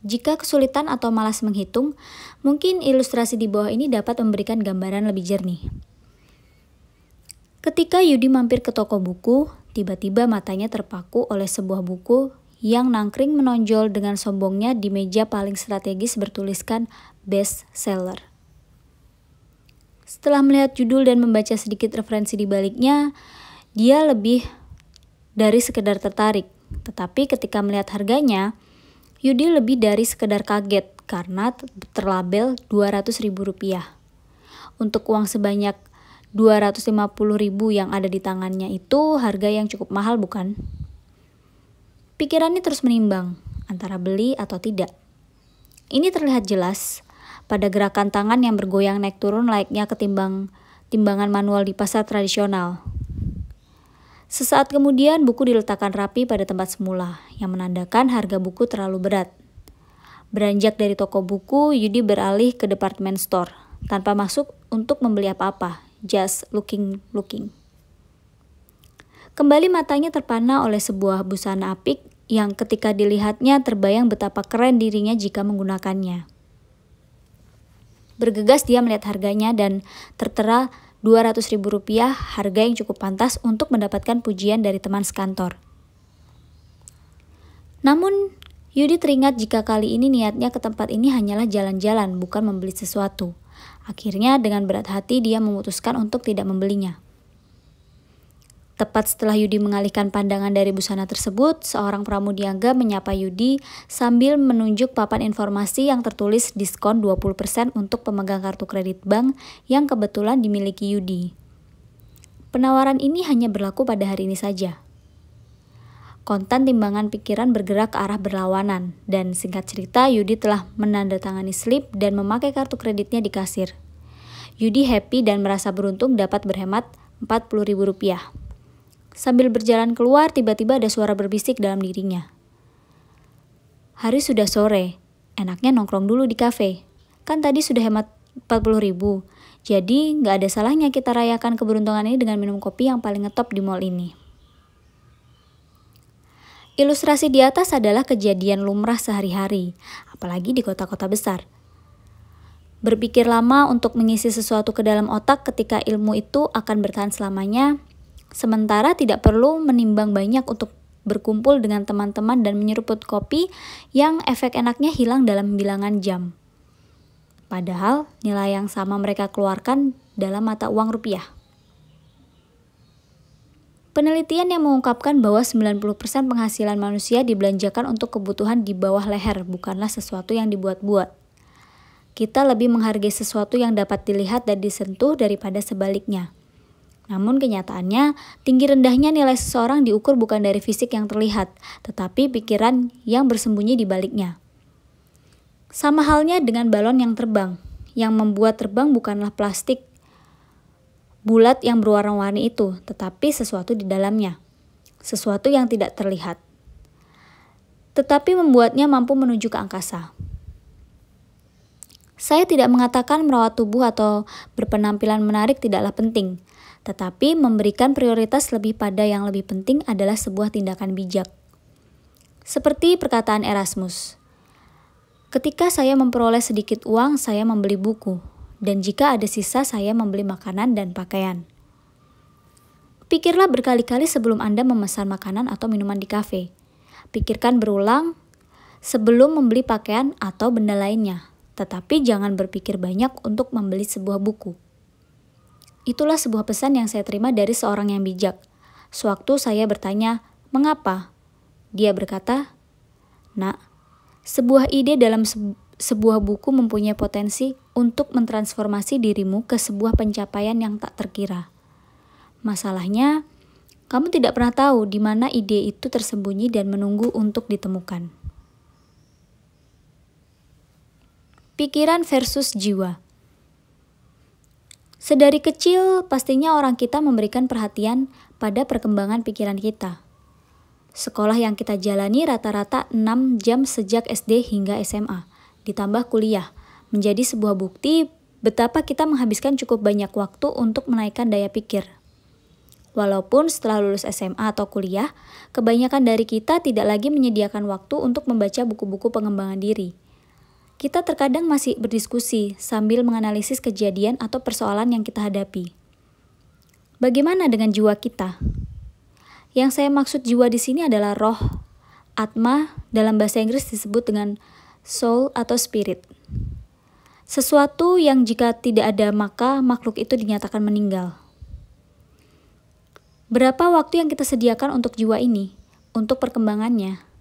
Jika kesulitan atau malas menghitung, mungkin ilustrasi di bawah ini dapat memberikan gambaran lebih jernih. Ketika Yudi mampir ke toko buku, tiba-tiba matanya terpaku oleh sebuah buku yang nangkring menonjol dengan sombongnya di meja paling strategis bertuliskan best seller. Setelah melihat judul dan membaca sedikit referensi di baliknya, dia lebih dari sekedar tertarik. Tetapi ketika melihat harganya, Yudi lebih dari sekedar kaget karena terlabel Rp200.000. Untuk uang sebanyak Rp250.000 yang ada di tangannya itu harga yang cukup mahal bukan? Pikirannya terus menimbang antara beli atau tidak. Ini terlihat jelas pada gerakan tangan yang bergoyang naik turun layaknya ketimbang timbangan manual di pasar tradisional. Sesaat kemudian buku diletakkan rapi pada tempat semula, yang menandakan harga buku terlalu berat. Beranjak dari toko buku, Yudi beralih ke department store, tanpa masuk untuk membeli apa-apa, just looking-looking. Kembali matanya terpana oleh sebuah busana apik yang ketika dilihatnya terbayang betapa keren dirinya jika menggunakannya. Bergegas dia melihat harganya dan tertera Rp200.000 harga yang cukup pantas untuk mendapatkan pujian dari teman sekantor. Namun, Yudi teringat jika kali ini niatnya ke tempat ini hanyalah jalan-jalan, bukan membeli sesuatu. Akhirnya, dengan berat hati, dia memutuskan untuk tidak membelinya. Tepat setelah Yudi mengalihkan pandangan dari busana tersebut, seorang pramudiaga menyapa Yudi sambil menunjuk papan informasi yang tertulis diskon 20% untuk pemegang kartu kredit bank yang kebetulan dimiliki Yudi. Penawaran ini hanya berlaku pada hari ini saja. Kontan timbangan pikiran bergerak ke arah berlawanan, dan singkat cerita Yudi telah menandatangani slip dan memakai kartu kreditnya di kasir. Yudi happy dan merasa beruntung dapat berhemat Rp40.000. Sambil berjalan keluar, tiba-tiba ada suara berbisik dalam dirinya. Hari sudah sore, enaknya nongkrong dulu di kafe. Kan tadi sudah hemat 40 ribu, jadi nggak ada salahnya kita rayakan keberuntungan ini dengan minum kopi yang paling ngetop di mall ini. Ilustrasi di atas adalah kejadian lumrah sehari-hari, apalagi di kota-kota besar. Berpikir lama untuk mengisi sesuatu ke dalam otak ketika ilmu itu akan bertahan selamanya Sementara tidak perlu menimbang banyak untuk berkumpul dengan teman-teman dan menyeruput kopi yang efek enaknya hilang dalam bilangan jam. Padahal nilai yang sama mereka keluarkan dalam mata uang rupiah. Penelitian yang mengungkapkan bahwa 90% penghasilan manusia dibelanjakan untuk kebutuhan di bawah leher, bukanlah sesuatu yang dibuat-buat. Kita lebih menghargai sesuatu yang dapat dilihat dan disentuh daripada sebaliknya. Namun kenyataannya, tinggi rendahnya nilai seseorang diukur bukan dari fisik yang terlihat, tetapi pikiran yang bersembunyi di baliknya. Sama halnya dengan balon yang terbang. Yang membuat terbang bukanlah plastik bulat yang berwarna-warni itu, tetapi sesuatu di dalamnya. Sesuatu yang tidak terlihat. Tetapi membuatnya mampu menuju ke angkasa. Saya tidak mengatakan merawat tubuh atau berpenampilan menarik tidaklah penting tetapi memberikan prioritas lebih pada yang lebih penting adalah sebuah tindakan bijak. Seperti perkataan Erasmus, "Ketika saya memperoleh sedikit uang, saya membeli buku, dan jika ada sisa, saya membeli makanan dan pakaian." Pikirlah berkali-kali sebelum Anda memesan makanan atau minuman di kafe. Pikirkan berulang sebelum membeli pakaian atau benda lainnya, tetapi jangan berpikir banyak untuk membeli sebuah buku. Itulah sebuah pesan yang saya terima dari seorang yang bijak. Sewaktu saya bertanya, "Mengapa?" Dia berkata, "Nak, sebuah ide dalam se sebuah buku mempunyai potensi untuk mentransformasi dirimu ke sebuah pencapaian yang tak terkira. Masalahnya, kamu tidak pernah tahu di mana ide itu tersembunyi dan menunggu untuk ditemukan." Pikiran versus jiwa. Sedari kecil, pastinya orang kita memberikan perhatian pada perkembangan pikiran kita. Sekolah yang kita jalani rata-rata 6 jam sejak SD hingga SMA, ditambah kuliah, menjadi sebuah bukti betapa kita menghabiskan cukup banyak waktu untuk menaikkan daya pikir. Walaupun setelah lulus SMA atau kuliah, kebanyakan dari kita tidak lagi menyediakan waktu untuk membaca buku-buku pengembangan diri kita terkadang masih berdiskusi sambil menganalisis kejadian atau persoalan yang kita hadapi. Bagaimana dengan jiwa kita? Yang saya maksud jiwa di sini adalah roh. Atma dalam bahasa Inggris disebut dengan soul atau spirit. Sesuatu yang jika tidak ada maka makhluk itu dinyatakan meninggal. Berapa waktu yang kita sediakan untuk jiwa ini, untuk perkembangannya?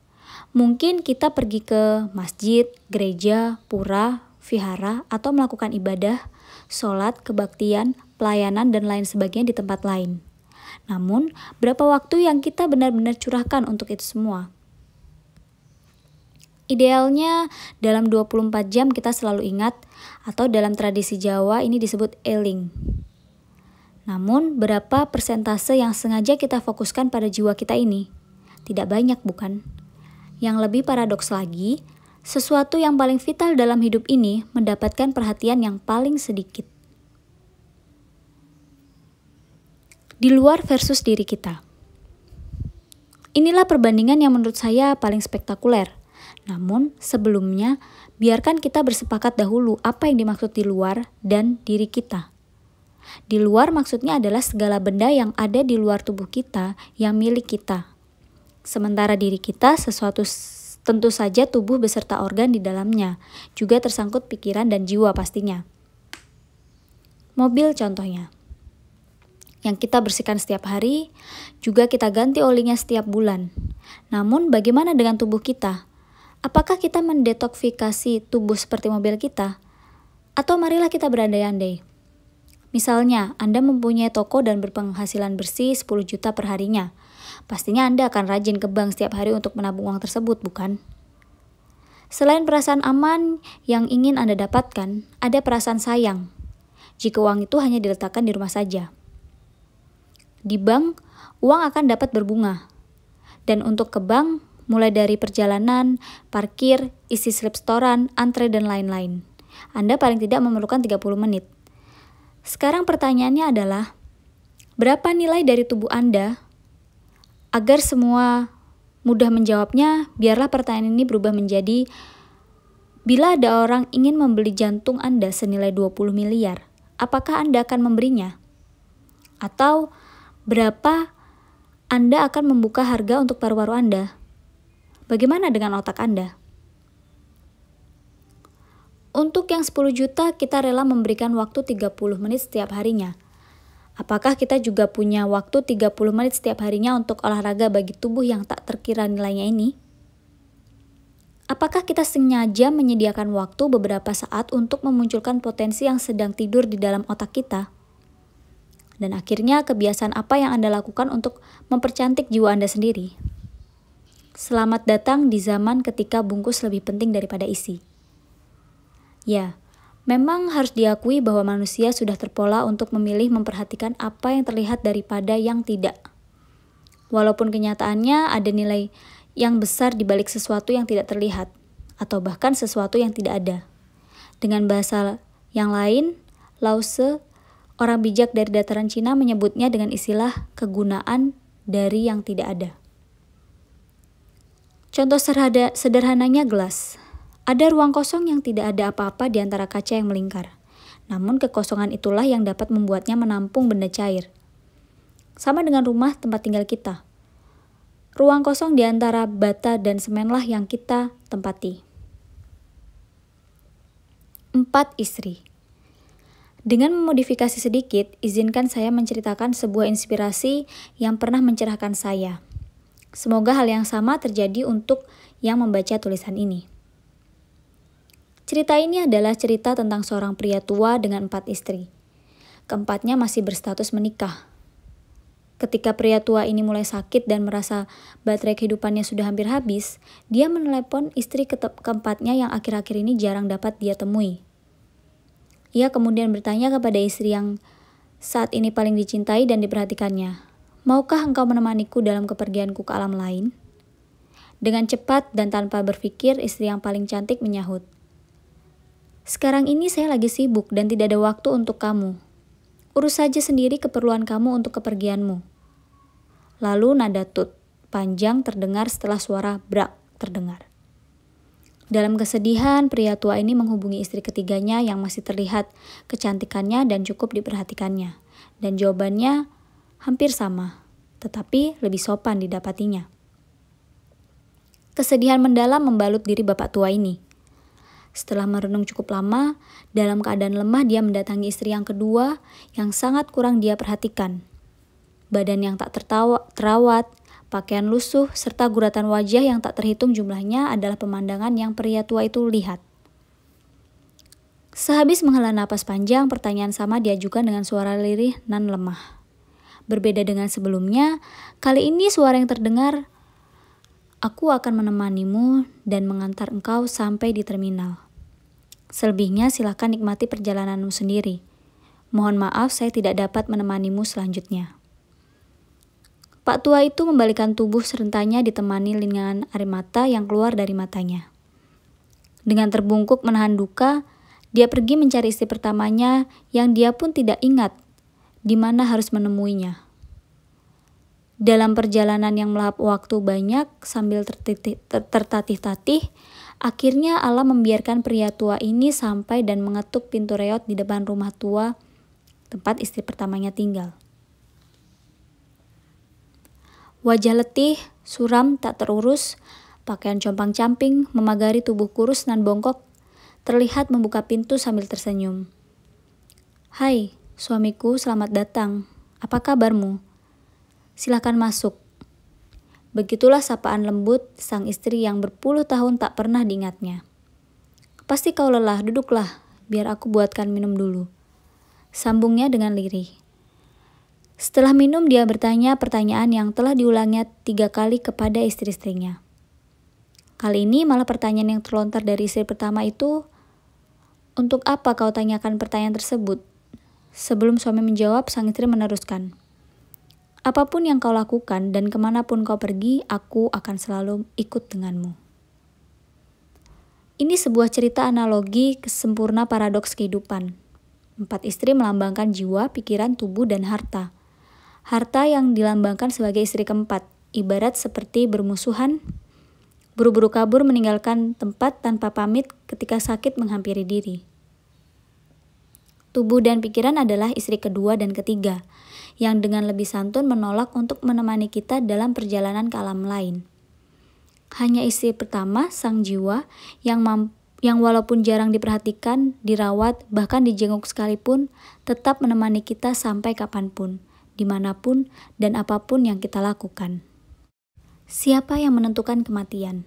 Mungkin kita pergi ke masjid, gereja, pura, vihara, atau melakukan ibadah, sholat, kebaktian, pelayanan, dan lain sebagainya di tempat lain. Namun, berapa waktu yang kita benar-benar curahkan untuk itu semua? Idealnya dalam 24 jam kita selalu ingat atau dalam tradisi Jawa ini disebut eling. Namun, berapa persentase yang sengaja kita fokuskan pada jiwa kita ini? Tidak banyak, bukan? Yang lebih paradoks lagi, sesuatu yang paling vital dalam hidup ini mendapatkan perhatian yang paling sedikit. Di luar versus diri kita. Inilah perbandingan yang menurut saya paling spektakuler. Namun, sebelumnya, biarkan kita bersepakat dahulu apa yang dimaksud di luar dan diri kita. Di luar maksudnya adalah segala benda yang ada di luar tubuh kita yang milik kita, sementara diri kita sesuatu tentu saja tubuh beserta organ di dalamnya, juga tersangkut pikiran dan jiwa pastinya. Mobil contohnya. Yang kita bersihkan setiap hari, juga kita ganti olinya setiap bulan. Namun bagaimana dengan tubuh kita? Apakah kita mendetoksifikasi tubuh seperti mobil kita? Atau marilah kita berandai-andai. Misalnya, Anda mempunyai toko dan berpenghasilan bersih 10 juta perharinya. harinya pastinya Anda akan rajin ke bank setiap hari untuk menabung uang tersebut, bukan? Selain perasaan aman yang ingin Anda dapatkan, ada perasaan sayang. Jika uang itu hanya diletakkan di rumah saja. Di bank, uang akan dapat berbunga. Dan untuk ke bank, mulai dari perjalanan, parkir, isi slip setoran, antre, dan lain-lain. Anda paling tidak memerlukan 30 menit. Sekarang pertanyaannya adalah, berapa nilai dari tubuh Anda Agar semua mudah menjawabnya, biarlah pertanyaan ini berubah menjadi bila ada orang ingin membeli jantung Anda senilai 20 miliar, apakah Anda akan memberinya? Atau berapa Anda akan membuka harga untuk paru-paru Anda? Bagaimana dengan otak Anda? Untuk yang 10 juta, kita rela memberikan waktu 30 menit setiap harinya – Apakah kita juga punya waktu 30 menit setiap harinya untuk olahraga bagi tubuh yang tak terkira nilainya ini? Apakah kita sengaja menyediakan waktu beberapa saat untuk memunculkan potensi yang sedang tidur di dalam otak kita? Dan akhirnya, kebiasaan apa yang Anda lakukan untuk mempercantik jiwa Anda sendiri? Selamat datang di zaman ketika bungkus lebih penting daripada isi. Ya, Memang harus diakui bahwa manusia sudah terpola untuk memilih memperhatikan apa yang terlihat daripada yang tidak. Walaupun kenyataannya ada nilai yang besar di balik sesuatu yang tidak terlihat, atau bahkan sesuatu yang tidak ada. Dengan bahasa yang lain, Lause, orang bijak dari dataran Cina menyebutnya dengan istilah kegunaan dari yang tidak ada. Contoh sederhananya gelas. Ada ruang kosong yang tidak ada apa-apa di antara kaca yang melingkar. Namun kekosongan itulah yang dapat membuatnya menampung benda cair. Sama dengan rumah tempat tinggal kita. Ruang kosong di antara bata dan semenlah yang kita tempati. Empat istri. Dengan memodifikasi sedikit, izinkan saya menceritakan sebuah inspirasi yang pernah mencerahkan saya. Semoga hal yang sama terjadi untuk yang membaca tulisan ini. Cerita ini adalah cerita tentang seorang pria tua dengan empat istri. Keempatnya masih berstatus menikah. Ketika pria tua ini mulai sakit dan merasa baterai kehidupannya sudah hampir habis, dia menelepon istri ke keempatnya yang akhir-akhir ini jarang dapat dia temui. Ia kemudian bertanya kepada istri yang saat ini paling dicintai dan diperhatikannya, "Maukah engkau menemaniku dalam kepergianku ke alam lain?" Dengan cepat dan tanpa berpikir, istri yang paling cantik menyahut, sekarang ini saya lagi sibuk dan tidak ada waktu untuk kamu. Urus saja sendiri keperluan kamu untuk kepergianmu. Lalu nada tut panjang terdengar setelah suara brak terdengar. Dalam kesedihan, pria tua ini menghubungi istri ketiganya yang masih terlihat kecantikannya dan cukup diperhatikannya. Dan jawabannya hampir sama, tetapi lebih sopan didapatinya. Kesedihan mendalam membalut diri bapak tua ini. Setelah merenung cukup lama, dalam keadaan lemah dia mendatangi istri yang kedua yang sangat kurang dia perhatikan. Badan yang tak tertawa, terawat, pakaian lusuh, serta guratan wajah yang tak terhitung jumlahnya adalah pemandangan yang pria tua itu lihat. Sehabis menghela napas panjang, pertanyaan sama diajukan dengan suara lirih nan lemah. Berbeda dengan sebelumnya, kali ini suara yang terdengar Aku akan menemanimu dan mengantar engkau sampai di terminal. Selebihnya silahkan nikmati perjalananmu sendiri. Mohon maaf saya tidak dapat menemanimu selanjutnya. Pak tua itu membalikan tubuh serentanya ditemani lingkaran air mata yang keluar dari matanya. Dengan terbungkuk menahan duka, dia pergi mencari istri pertamanya yang dia pun tidak ingat di mana harus menemuinya. Dalam perjalanan yang melahap waktu banyak sambil tertatih-tatih, akhirnya Allah membiarkan pria tua ini sampai dan mengetuk pintu reot di depan rumah tua tempat istri pertamanya tinggal. Wajah letih, suram, tak terurus, pakaian compang-camping memagari tubuh kurus nan bongkok, terlihat membuka pintu sambil tersenyum. Hai, suamiku selamat datang. Apa kabarmu? silahkan masuk. Begitulah sapaan lembut sang istri yang berpuluh tahun tak pernah diingatnya. Pasti kau lelah, duduklah, biar aku buatkan minum dulu. Sambungnya dengan lirih. Setelah minum, dia bertanya pertanyaan yang telah diulangnya tiga kali kepada istri-istrinya. Kali ini malah pertanyaan yang terlontar dari istri pertama itu, untuk apa kau tanyakan pertanyaan tersebut? Sebelum suami menjawab, sang istri meneruskan. Apapun yang kau lakukan dan kemanapun kau pergi, aku akan selalu ikut denganmu. Ini sebuah cerita analogi kesempurna paradoks kehidupan. Empat istri melambangkan jiwa, pikiran, tubuh, dan harta. Harta yang dilambangkan sebagai istri keempat, ibarat seperti bermusuhan, buru-buru kabur meninggalkan tempat tanpa pamit ketika sakit menghampiri diri. Tubuh dan pikiran adalah istri kedua dan ketiga, yang dengan lebih santun menolak untuk menemani kita dalam perjalanan ke alam lain. Hanya istri pertama, sang jiwa, yang mampu yang walaupun jarang diperhatikan, dirawat, bahkan dijenguk sekalipun, tetap menemani kita sampai kapanpun, dimanapun, dan apapun yang kita lakukan. Siapa yang menentukan kematian?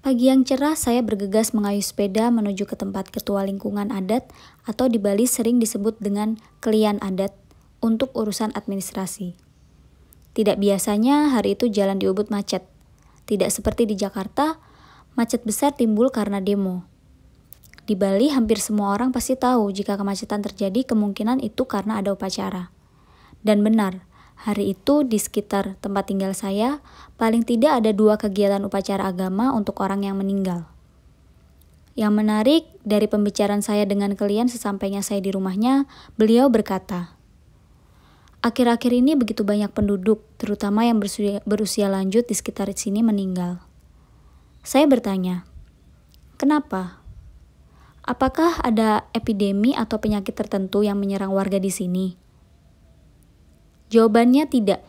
Pagi yang cerah, saya bergegas mengayuh sepeda menuju ke tempat ketua lingkungan adat atau di Bali sering disebut dengan kelian adat untuk urusan administrasi. Tidak biasanya hari itu jalan di Ubud macet. Tidak seperti di Jakarta, macet besar timbul karena demo. Di Bali hampir semua orang pasti tahu jika kemacetan terjadi kemungkinan itu karena ada upacara. Dan benar, hari itu di sekitar tempat tinggal saya paling tidak ada dua kegiatan upacara agama untuk orang yang meninggal. Yang menarik dari pembicaraan saya dengan kalian sesampainya saya di rumahnya, beliau berkata, Akhir-akhir ini begitu banyak penduduk, terutama yang berusia, berusia lanjut di sekitar sini meninggal. Saya bertanya, kenapa? Apakah ada epidemi atau penyakit tertentu yang menyerang warga di sini? Jawabannya tidak.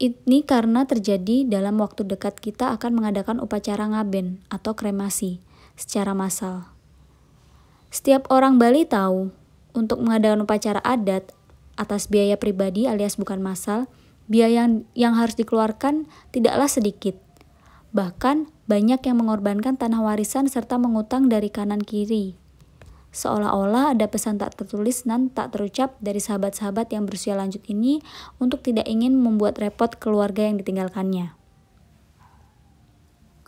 Ini karena terjadi dalam waktu dekat kita akan mengadakan upacara ngaben atau kremasi secara massal. Setiap orang Bali tahu, untuk mengadakan upacara adat atas biaya pribadi alias bukan masal, biaya yang, yang harus dikeluarkan tidaklah sedikit. Bahkan banyak yang mengorbankan tanah warisan serta mengutang dari kanan kiri. Seolah-olah ada pesan tak tertulis dan tak terucap dari sahabat-sahabat yang berusia lanjut ini untuk tidak ingin membuat repot keluarga yang ditinggalkannya.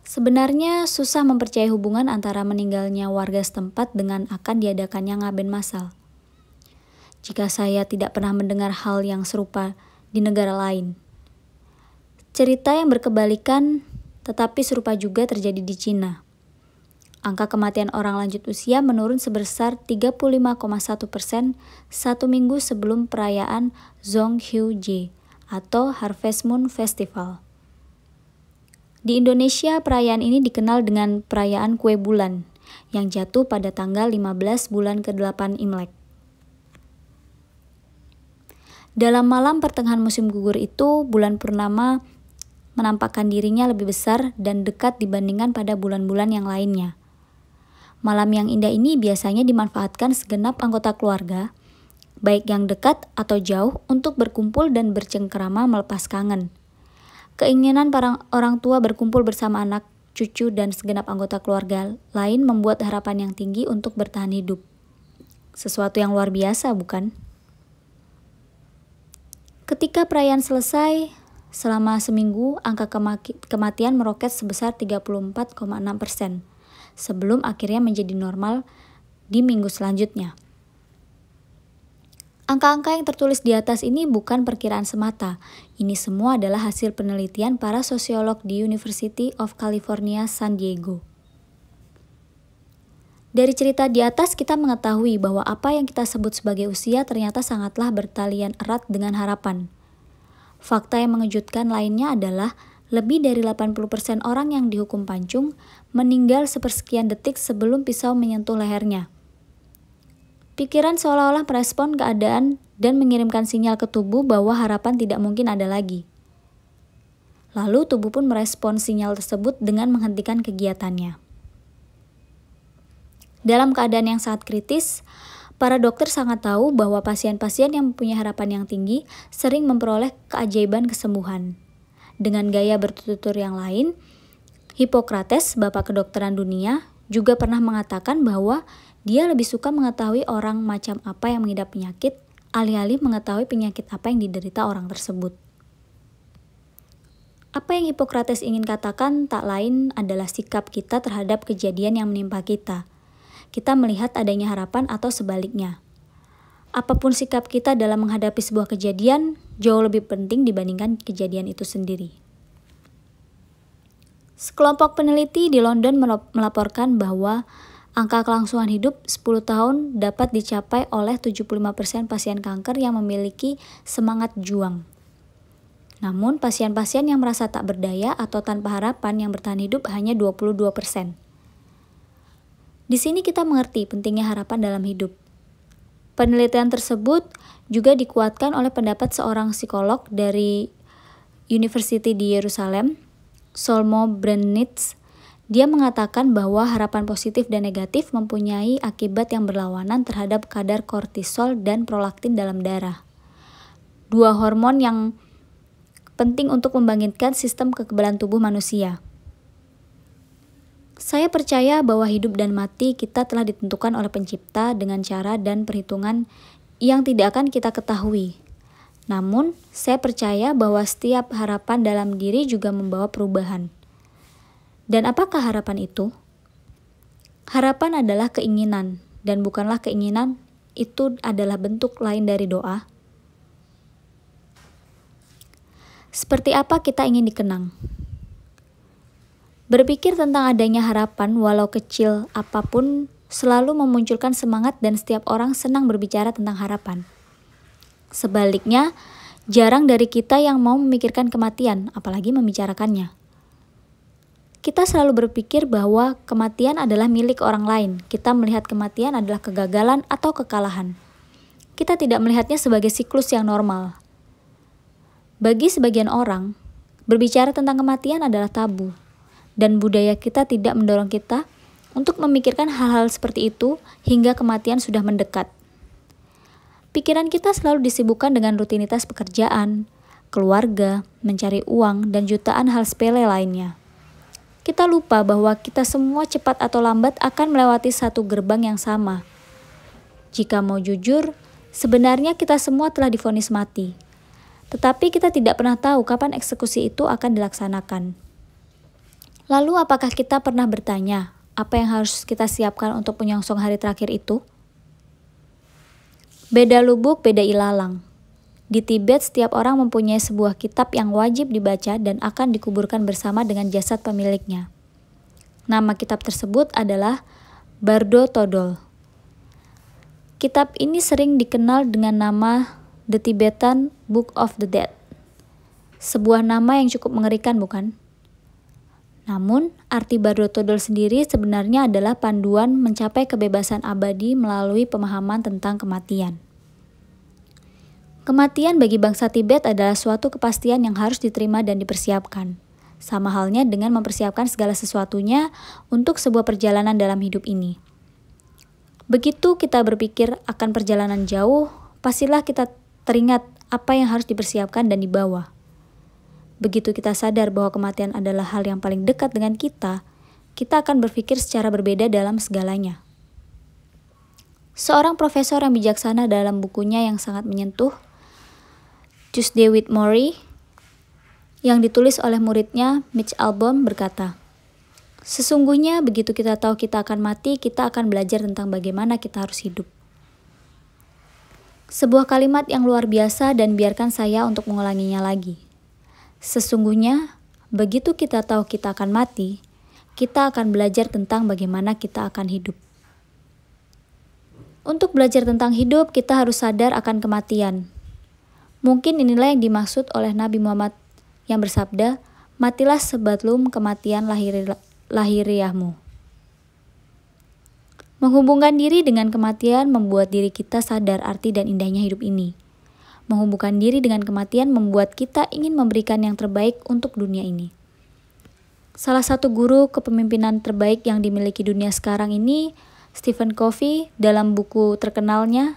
Sebenarnya susah mempercayai hubungan antara meninggalnya warga setempat dengan akan diadakannya ngaben masal jika saya tidak pernah mendengar hal yang serupa di negara lain. Cerita yang berkebalikan tetapi serupa juga terjadi di Cina. Angka kematian orang lanjut usia menurun sebesar 35,1 persen satu minggu sebelum perayaan Zhonghuji atau Harvest Moon Festival. Di Indonesia, perayaan ini dikenal dengan perayaan kue bulan yang jatuh pada tanggal 15 bulan ke-8 Imlek. Dalam malam pertengahan musim gugur itu, bulan purnama menampakkan dirinya lebih besar dan dekat dibandingkan pada bulan-bulan yang lainnya. Malam yang indah ini biasanya dimanfaatkan segenap anggota keluarga, baik yang dekat atau jauh, untuk berkumpul dan bercengkerama melepas kangen. Keinginan para orang tua berkumpul bersama anak, cucu, dan segenap anggota keluarga lain membuat harapan yang tinggi untuk bertahan hidup. Sesuatu yang luar biasa, bukan? Ketika perayaan selesai, selama seminggu angka kematian meroket sebesar 34,6 persen, sebelum akhirnya menjadi normal di minggu selanjutnya. Angka-angka yang tertulis di atas ini bukan perkiraan semata. Ini semua adalah hasil penelitian para sosiolog di University of California, San Diego. Dari cerita di atas kita mengetahui bahwa apa yang kita sebut sebagai usia ternyata sangatlah bertalian erat dengan harapan. Fakta yang mengejutkan lainnya adalah lebih dari 80% orang yang dihukum pancung meninggal sepersekian detik sebelum pisau menyentuh lehernya. Pikiran seolah-olah merespon keadaan dan mengirimkan sinyal ke tubuh bahwa harapan tidak mungkin ada lagi. Lalu tubuh pun merespon sinyal tersebut dengan menghentikan kegiatannya. Dalam keadaan yang sangat kritis, para dokter sangat tahu bahwa pasien-pasien yang mempunyai harapan yang tinggi sering memperoleh keajaiban kesembuhan. Dengan gaya bertutur yang lain, Hipokrates, bapak kedokteran dunia, juga pernah mengatakan bahwa dia lebih suka mengetahui orang macam apa yang mengidap penyakit alih-alih mengetahui penyakit apa yang diderita orang tersebut. Apa yang Hipokrates ingin katakan tak lain adalah sikap kita terhadap kejadian yang menimpa kita – kita melihat adanya harapan atau sebaliknya. Apapun sikap kita dalam menghadapi sebuah kejadian, jauh lebih penting dibandingkan kejadian itu sendiri. Sekelompok peneliti di London melaporkan bahwa angka kelangsungan hidup 10 tahun dapat dicapai oleh 75% pasien kanker yang memiliki semangat juang. Namun, pasien-pasien yang merasa tak berdaya atau tanpa harapan yang bertahan hidup hanya 22%. Di sini kita mengerti pentingnya harapan dalam hidup. Penelitian tersebut juga dikuatkan oleh pendapat seorang psikolog dari University di Yerusalem, Solmo Brennitz. Dia mengatakan bahwa harapan positif dan negatif mempunyai akibat yang berlawanan terhadap kadar kortisol dan prolaktin dalam darah. Dua hormon yang penting untuk membangkitkan sistem kekebalan tubuh manusia. Saya percaya bahwa hidup dan mati kita telah ditentukan oleh Pencipta dengan cara dan perhitungan yang tidak akan kita ketahui. Namun, saya percaya bahwa setiap harapan dalam diri juga membawa perubahan. Dan apakah harapan itu? Harapan adalah keinginan, dan bukanlah keinginan itu adalah bentuk lain dari doa. Seperti apa kita ingin dikenang? Berpikir tentang adanya harapan, walau kecil apapun, selalu memunculkan semangat, dan setiap orang senang berbicara tentang harapan. Sebaliknya, jarang dari kita yang mau memikirkan kematian, apalagi membicarakannya. Kita selalu berpikir bahwa kematian adalah milik orang lain. Kita melihat kematian adalah kegagalan atau kekalahan. Kita tidak melihatnya sebagai siklus yang normal. Bagi sebagian orang, berbicara tentang kematian adalah tabu dan budaya kita tidak mendorong kita untuk memikirkan hal-hal seperti itu hingga kematian sudah mendekat. Pikiran kita selalu disibukkan dengan rutinitas pekerjaan, keluarga, mencari uang, dan jutaan hal sepele lainnya. Kita lupa bahwa kita semua cepat atau lambat akan melewati satu gerbang yang sama. Jika mau jujur, sebenarnya kita semua telah difonis mati. Tetapi kita tidak pernah tahu kapan eksekusi itu akan dilaksanakan. Lalu apakah kita pernah bertanya, apa yang harus kita siapkan untuk menyongsong hari terakhir itu? Beda lubuk, beda ilalang. Di Tibet, setiap orang mempunyai sebuah kitab yang wajib dibaca dan akan dikuburkan bersama dengan jasad pemiliknya. Nama kitab tersebut adalah Bardo Todol. Kitab ini sering dikenal dengan nama The Tibetan Book of the Dead. Sebuah nama yang cukup mengerikan, bukan? Namun, arti Bardotodol sendiri sebenarnya adalah panduan mencapai kebebasan abadi melalui pemahaman tentang kematian. Kematian bagi bangsa Tibet adalah suatu kepastian yang harus diterima dan dipersiapkan. Sama halnya dengan mempersiapkan segala sesuatunya untuk sebuah perjalanan dalam hidup ini. Begitu kita berpikir akan perjalanan jauh, pastilah kita teringat apa yang harus dipersiapkan dan dibawa. Begitu kita sadar bahwa kematian adalah hal yang paling dekat dengan kita, kita akan berpikir secara berbeda dalam segalanya. Seorang profesor yang bijaksana dalam bukunya yang sangat menyentuh, Just David Mori, yang ditulis oleh muridnya Mitch Albom berkata, Sesungguhnya begitu kita tahu kita akan mati, kita akan belajar tentang bagaimana kita harus hidup. Sebuah kalimat yang luar biasa dan biarkan saya untuk mengulanginya lagi. Sesungguhnya, begitu kita tahu kita akan mati, kita akan belajar tentang bagaimana kita akan hidup. Untuk belajar tentang hidup, kita harus sadar akan kematian. Mungkin inilah yang dimaksud oleh Nabi Muhammad yang bersabda, "Matilah sebelum kematian lahir lahiriahmu." Menghubungkan diri dengan kematian membuat diri kita sadar arti dan indahnya hidup ini. Menghubungkan diri dengan kematian membuat kita ingin memberikan yang terbaik untuk dunia ini. Salah satu guru kepemimpinan terbaik yang dimiliki dunia sekarang ini, Stephen Covey, dalam buku terkenalnya,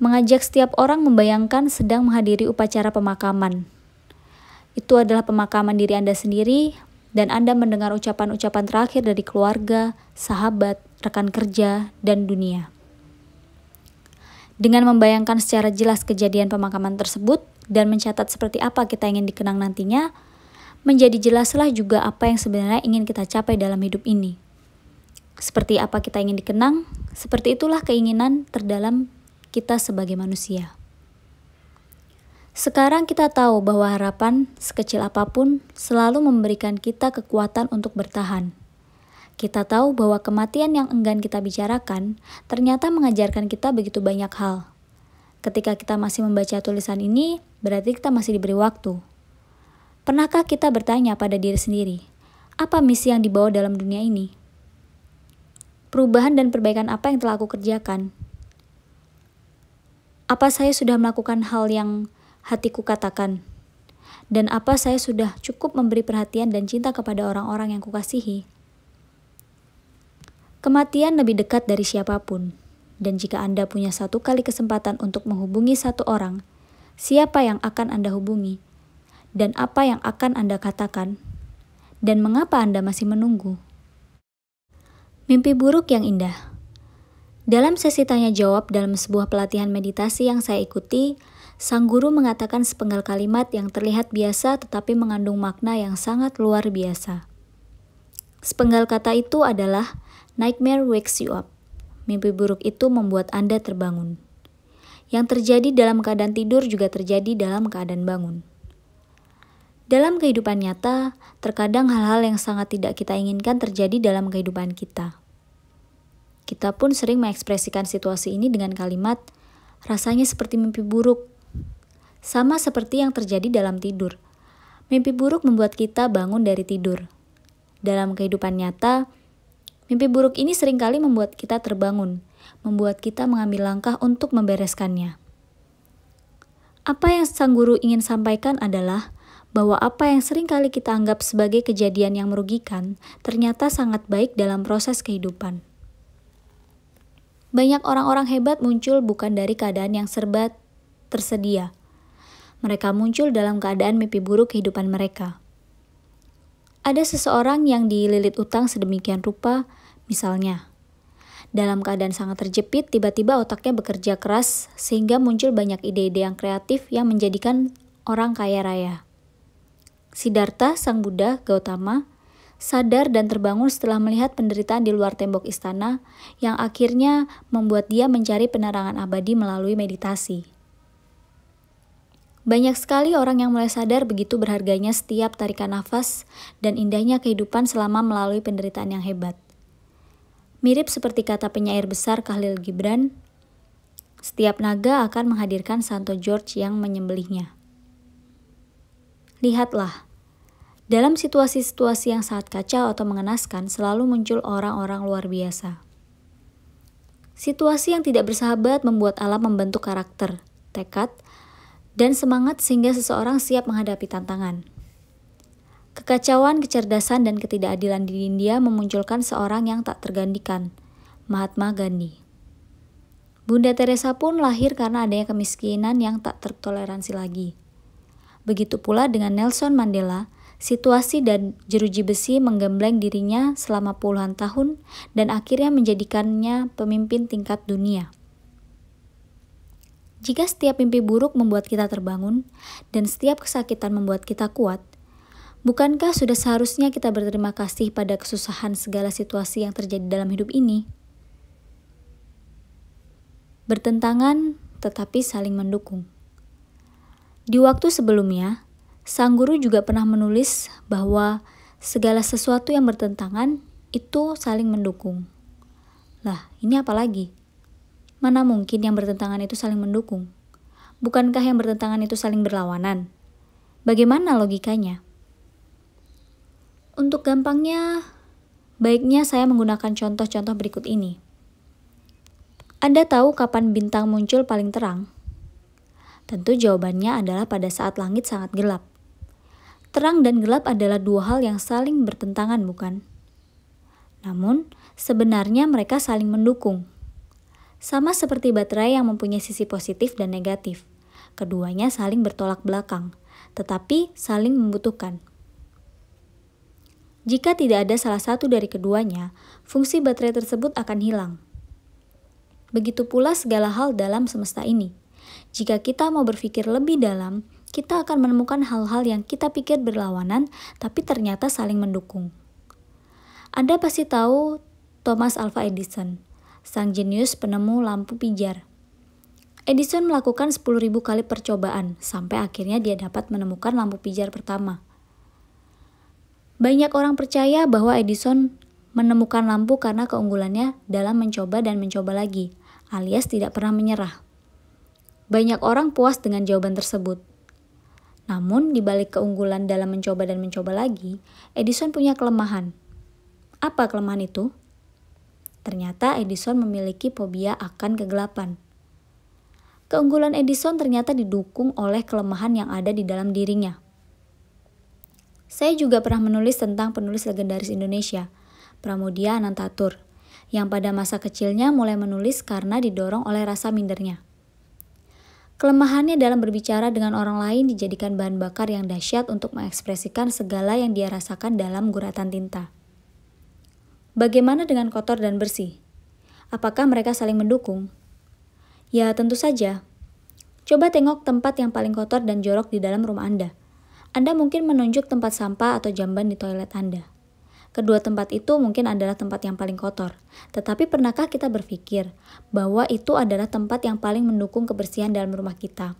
mengajak setiap orang membayangkan sedang menghadiri upacara pemakaman. Itu adalah pemakaman diri Anda sendiri, dan Anda mendengar ucapan-ucapan terakhir dari keluarga, sahabat, rekan kerja, dan dunia. Dengan membayangkan secara jelas kejadian pemakaman tersebut dan mencatat seperti apa kita ingin dikenang nantinya, menjadi jelaslah juga apa yang sebenarnya ingin kita capai dalam hidup ini. Seperti apa kita ingin dikenang, seperti itulah keinginan terdalam kita sebagai manusia. Sekarang kita tahu bahwa harapan, sekecil apapun, selalu memberikan kita kekuatan untuk bertahan. Kita tahu bahwa kematian yang enggan kita bicarakan ternyata mengajarkan kita begitu banyak hal. Ketika kita masih membaca tulisan ini, berarti kita masih diberi waktu. Pernahkah kita bertanya pada diri sendiri, apa misi yang dibawa dalam dunia ini? Perubahan dan perbaikan apa yang telah aku kerjakan? Apa saya sudah melakukan hal yang hatiku katakan? Dan apa saya sudah cukup memberi perhatian dan cinta kepada orang-orang yang kukasihi? Kematian lebih dekat dari siapapun, dan jika Anda punya satu kali kesempatan untuk menghubungi satu orang, siapa yang akan Anda hubungi, dan apa yang akan Anda katakan, dan mengapa Anda masih menunggu? Mimpi buruk yang indah. Dalam sesi tanya jawab dalam sebuah pelatihan meditasi yang saya ikuti, sang guru mengatakan sepenggal kalimat yang terlihat biasa tetapi mengandung makna yang sangat luar biasa. Sepenggal kata itu adalah Nightmare wakes you up. Mimpi buruk itu membuat Anda terbangun. Yang terjadi dalam keadaan tidur juga terjadi dalam keadaan bangun. Dalam kehidupan nyata, terkadang hal-hal yang sangat tidak kita inginkan terjadi dalam kehidupan kita. Kita pun sering mengekspresikan situasi ini dengan kalimat, rasanya seperti mimpi buruk. Sama seperti yang terjadi dalam tidur. Mimpi buruk membuat kita bangun dari tidur. Dalam kehidupan nyata, Mimpi buruk ini seringkali membuat kita terbangun, membuat kita mengambil langkah untuk membereskannya. Apa yang sang guru ingin sampaikan adalah bahwa apa yang seringkali kita anggap sebagai kejadian yang merugikan ternyata sangat baik dalam proses kehidupan. Banyak orang-orang hebat muncul bukan dari keadaan yang serba tersedia. Mereka muncul dalam keadaan mimpi buruk kehidupan mereka. Ada seseorang yang dililit utang sedemikian rupa Misalnya, dalam keadaan sangat terjepit, tiba-tiba otaknya bekerja keras sehingga muncul banyak ide-ide yang kreatif yang menjadikan orang kaya raya. Siddhartha, sang Buddha Gautama, sadar dan terbangun setelah melihat penderitaan di luar tembok istana yang akhirnya membuat dia mencari penerangan abadi melalui meditasi. Banyak sekali orang yang mulai sadar begitu berharganya setiap tarikan nafas dan indahnya kehidupan selama melalui penderitaan yang hebat. Mirip seperti kata penyair besar Khalil Gibran, setiap naga akan menghadirkan Santo George yang menyembelihnya. Lihatlah, dalam situasi-situasi yang sangat kacau atau mengenaskan selalu muncul orang-orang luar biasa. Situasi yang tidak bersahabat membuat alam membentuk karakter, tekad, dan semangat sehingga seseorang siap menghadapi tantangan. Kekacauan, kecerdasan, dan ketidakadilan di India memunculkan seorang yang tak tergantikan, Mahatma Gandhi. Bunda Teresa pun lahir karena adanya kemiskinan yang tak tertoleransi lagi. Begitu pula dengan Nelson Mandela, situasi dan jeruji besi menggembleng dirinya selama puluhan tahun dan akhirnya menjadikannya pemimpin tingkat dunia. Jika setiap mimpi buruk membuat kita terbangun dan setiap kesakitan membuat kita kuat – Bukankah sudah seharusnya kita berterima kasih pada kesusahan segala situasi yang terjadi dalam hidup ini? Bertentangan tetapi saling mendukung. Di waktu sebelumnya, sang guru juga pernah menulis bahwa segala sesuatu yang bertentangan itu saling mendukung. Lah, ini apa lagi? Mana mungkin yang bertentangan itu saling mendukung? Bukankah yang bertentangan itu saling berlawanan? Bagaimana logikanya? Untuk gampangnya, baiknya saya menggunakan contoh-contoh berikut ini. Anda tahu kapan bintang muncul paling terang? Tentu jawabannya adalah pada saat langit sangat gelap. Terang dan gelap adalah dua hal yang saling bertentangan, bukan? Namun, sebenarnya mereka saling mendukung. Sama seperti baterai yang mempunyai sisi positif dan negatif, keduanya saling bertolak belakang, tetapi saling membutuhkan. Jika tidak ada salah satu dari keduanya, fungsi baterai tersebut akan hilang. Begitu pula segala hal dalam semesta ini. Jika kita mau berpikir lebih dalam, kita akan menemukan hal-hal yang kita pikir berlawanan, tapi ternyata saling mendukung. Anda pasti tahu Thomas Alva Edison, sang jenius penemu lampu pijar. Edison melakukan 10.000 kali percobaan sampai akhirnya dia dapat menemukan lampu pijar pertama. Banyak orang percaya bahwa Edison menemukan lampu karena keunggulannya dalam mencoba dan mencoba lagi, alias tidak pernah menyerah. Banyak orang puas dengan jawaban tersebut. Namun, di balik keunggulan dalam mencoba dan mencoba lagi, Edison punya kelemahan. Apa kelemahan itu? Ternyata Edison memiliki fobia akan kegelapan. Keunggulan Edison ternyata didukung oleh kelemahan yang ada di dalam dirinya. Saya juga pernah menulis tentang penulis legendaris Indonesia, Pramudia Anantatur, yang pada masa kecilnya mulai menulis karena didorong oleh rasa mindernya. Kelemahannya dalam berbicara dengan orang lain dijadikan bahan bakar yang dahsyat untuk mengekspresikan segala yang dia rasakan dalam guratan tinta. Bagaimana dengan kotor dan bersih? Apakah mereka saling mendukung? Ya, tentu saja. Coba tengok tempat yang paling kotor dan jorok di dalam rumah Anda. Anda mungkin menunjuk tempat sampah atau jamban di toilet Anda. Kedua tempat itu mungkin adalah tempat yang paling kotor. Tetapi pernahkah kita berpikir bahwa itu adalah tempat yang paling mendukung kebersihan dalam rumah kita?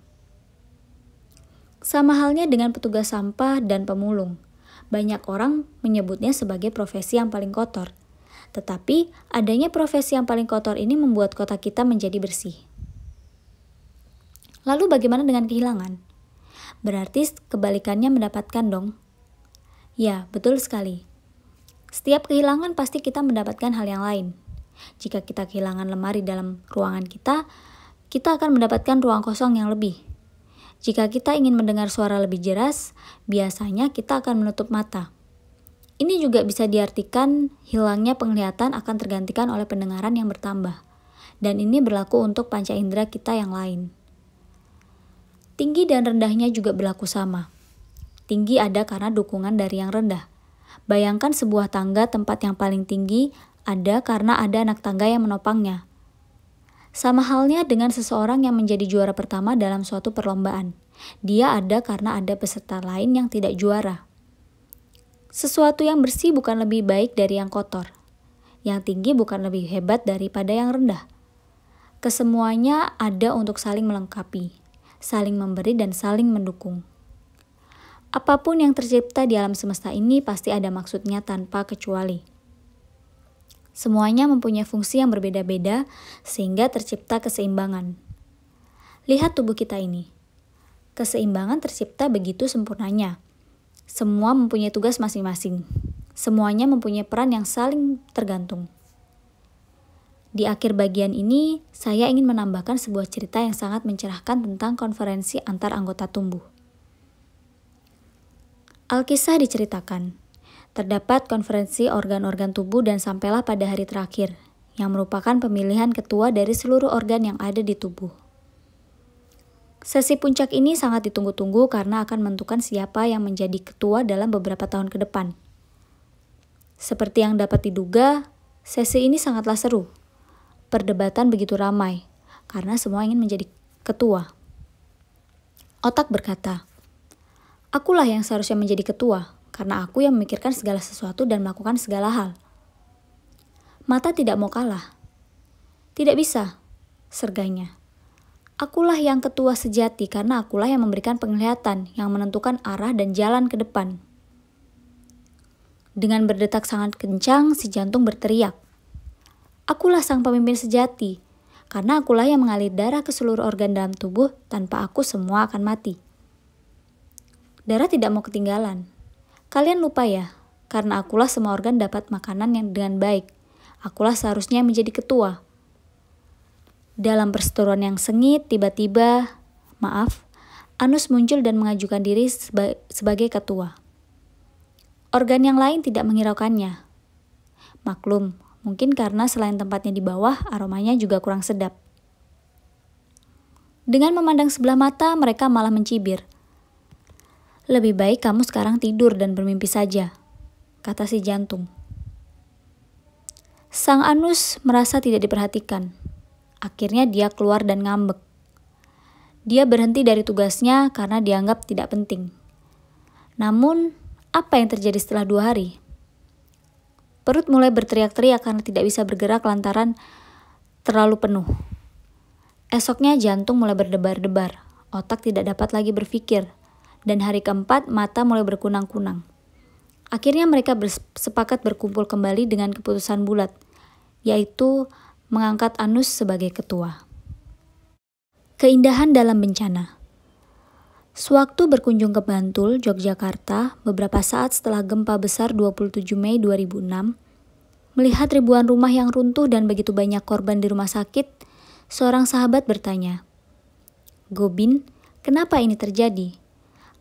Sama halnya dengan petugas sampah dan pemulung. Banyak orang menyebutnya sebagai profesi yang paling kotor. Tetapi, adanya profesi yang paling kotor ini membuat kota kita menjadi bersih. Lalu bagaimana dengan kehilangan? Berarti kebalikannya mendapatkan dong. Ya, betul sekali. Setiap kehilangan pasti kita mendapatkan hal yang lain. Jika kita kehilangan lemari dalam ruangan kita, kita akan mendapatkan ruang kosong yang lebih. Jika kita ingin mendengar suara lebih jelas, biasanya kita akan menutup mata. Ini juga bisa diartikan hilangnya penglihatan akan tergantikan oleh pendengaran yang bertambah. Dan ini berlaku untuk panca indera kita yang lain. Tinggi dan rendahnya juga berlaku sama. Tinggi ada karena dukungan dari yang rendah. Bayangkan sebuah tangga tempat yang paling tinggi ada karena ada anak tangga yang menopangnya. Sama halnya dengan seseorang yang menjadi juara pertama dalam suatu perlombaan. Dia ada karena ada peserta lain yang tidak juara. Sesuatu yang bersih bukan lebih baik dari yang kotor. Yang tinggi bukan lebih hebat daripada yang rendah. Kesemuanya ada untuk saling melengkapi saling memberi dan saling mendukung. Apapun yang tercipta di alam semesta ini pasti ada maksudnya tanpa kecuali. Semuanya mempunyai fungsi yang berbeda-beda sehingga tercipta keseimbangan. Lihat tubuh kita ini. Keseimbangan tercipta begitu sempurnanya. Semua mempunyai tugas masing-masing. Semuanya mempunyai peran yang saling tergantung. Di akhir bagian ini, saya ingin menambahkan sebuah cerita yang sangat mencerahkan tentang konferensi antar anggota tumbuh. Alkisah diceritakan, terdapat konferensi organ-organ tubuh dan sampailah pada hari terakhir, yang merupakan pemilihan ketua dari seluruh organ yang ada di tubuh. Sesi puncak ini sangat ditunggu-tunggu karena akan menentukan siapa yang menjadi ketua dalam beberapa tahun ke depan. Seperti yang dapat diduga, sesi ini sangatlah seru perdebatan begitu ramai karena semua ingin menjadi ketua. Otak berkata, "Akulah yang seharusnya menjadi ketua karena aku yang memikirkan segala sesuatu dan melakukan segala hal." Mata tidak mau kalah. Tidak bisa, serganya. Akulah yang ketua sejati karena akulah yang memberikan penglihatan yang menentukan arah dan jalan ke depan. Dengan berdetak sangat kencang, si jantung berteriak. Akulah sang pemimpin sejati, karena akulah yang mengalir darah ke seluruh organ dalam tubuh, tanpa aku semua akan mati. Darah tidak mau ketinggalan. Kalian lupa ya, karena akulah semua organ dapat makanan yang dengan baik. Akulah seharusnya menjadi ketua. Dalam perseteruan yang sengit, tiba-tiba, maaf, Anus muncul dan mengajukan diri seba sebagai ketua. Organ yang lain tidak menghiraukannya. Maklum, Mungkin karena selain tempatnya di bawah, aromanya juga kurang sedap. Dengan memandang sebelah mata, mereka malah mencibir. Lebih baik kamu sekarang tidur dan bermimpi saja, kata si jantung. Sang anus merasa tidak diperhatikan. Akhirnya dia keluar dan ngambek. Dia berhenti dari tugasnya karena dianggap tidak penting. Namun, apa yang terjadi setelah dua hari? Perut mulai berteriak-teriak karena tidak bisa bergerak lantaran terlalu penuh. Esoknya jantung mulai berdebar-debar, otak tidak dapat lagi berpikir, dan hari keempat mata mulai berkunang-kunang. Akhirnya mereka bersepakat berkumpul kembali dengan keputusan bulat, yaitu mengangkat Anus sebagai ketua. Keindahan dalam bencana Sewaktu berkunjung ke Bantul, Yogyakarta, beberapa saat setelah gempa besar 27 Mei 2006, melihat ribuan rumah yang runtuh dan begitu banyak korban di rumah sakit, seorang sahabat bertanya, Gobin, kenapa ini terjadi?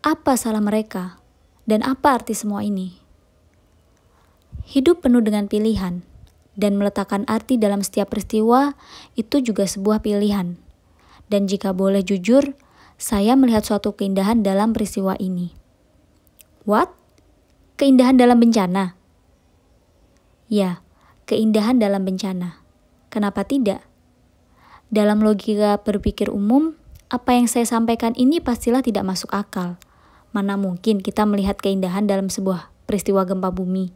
Apa salah mereka? Dan apa arti semua ini? Hidup penuh dengan pilihan, dan meletakkan arti dalam setiap peristiwa itu juga sebuah pilihan. Dan jika boleh jujur, saya melihat suatu keindahan dalam peristiwa ini. What? Keindahan dalam bencana? Ya, keindahan dalam bencana. Kenapa tidak? Dalam logika berpikir umum, apa yang saya sampaikan ini pastilah tidak masuk akal. Mana mungkin kita melihat keindahan dalam sebuah peristiwa gempa bumi?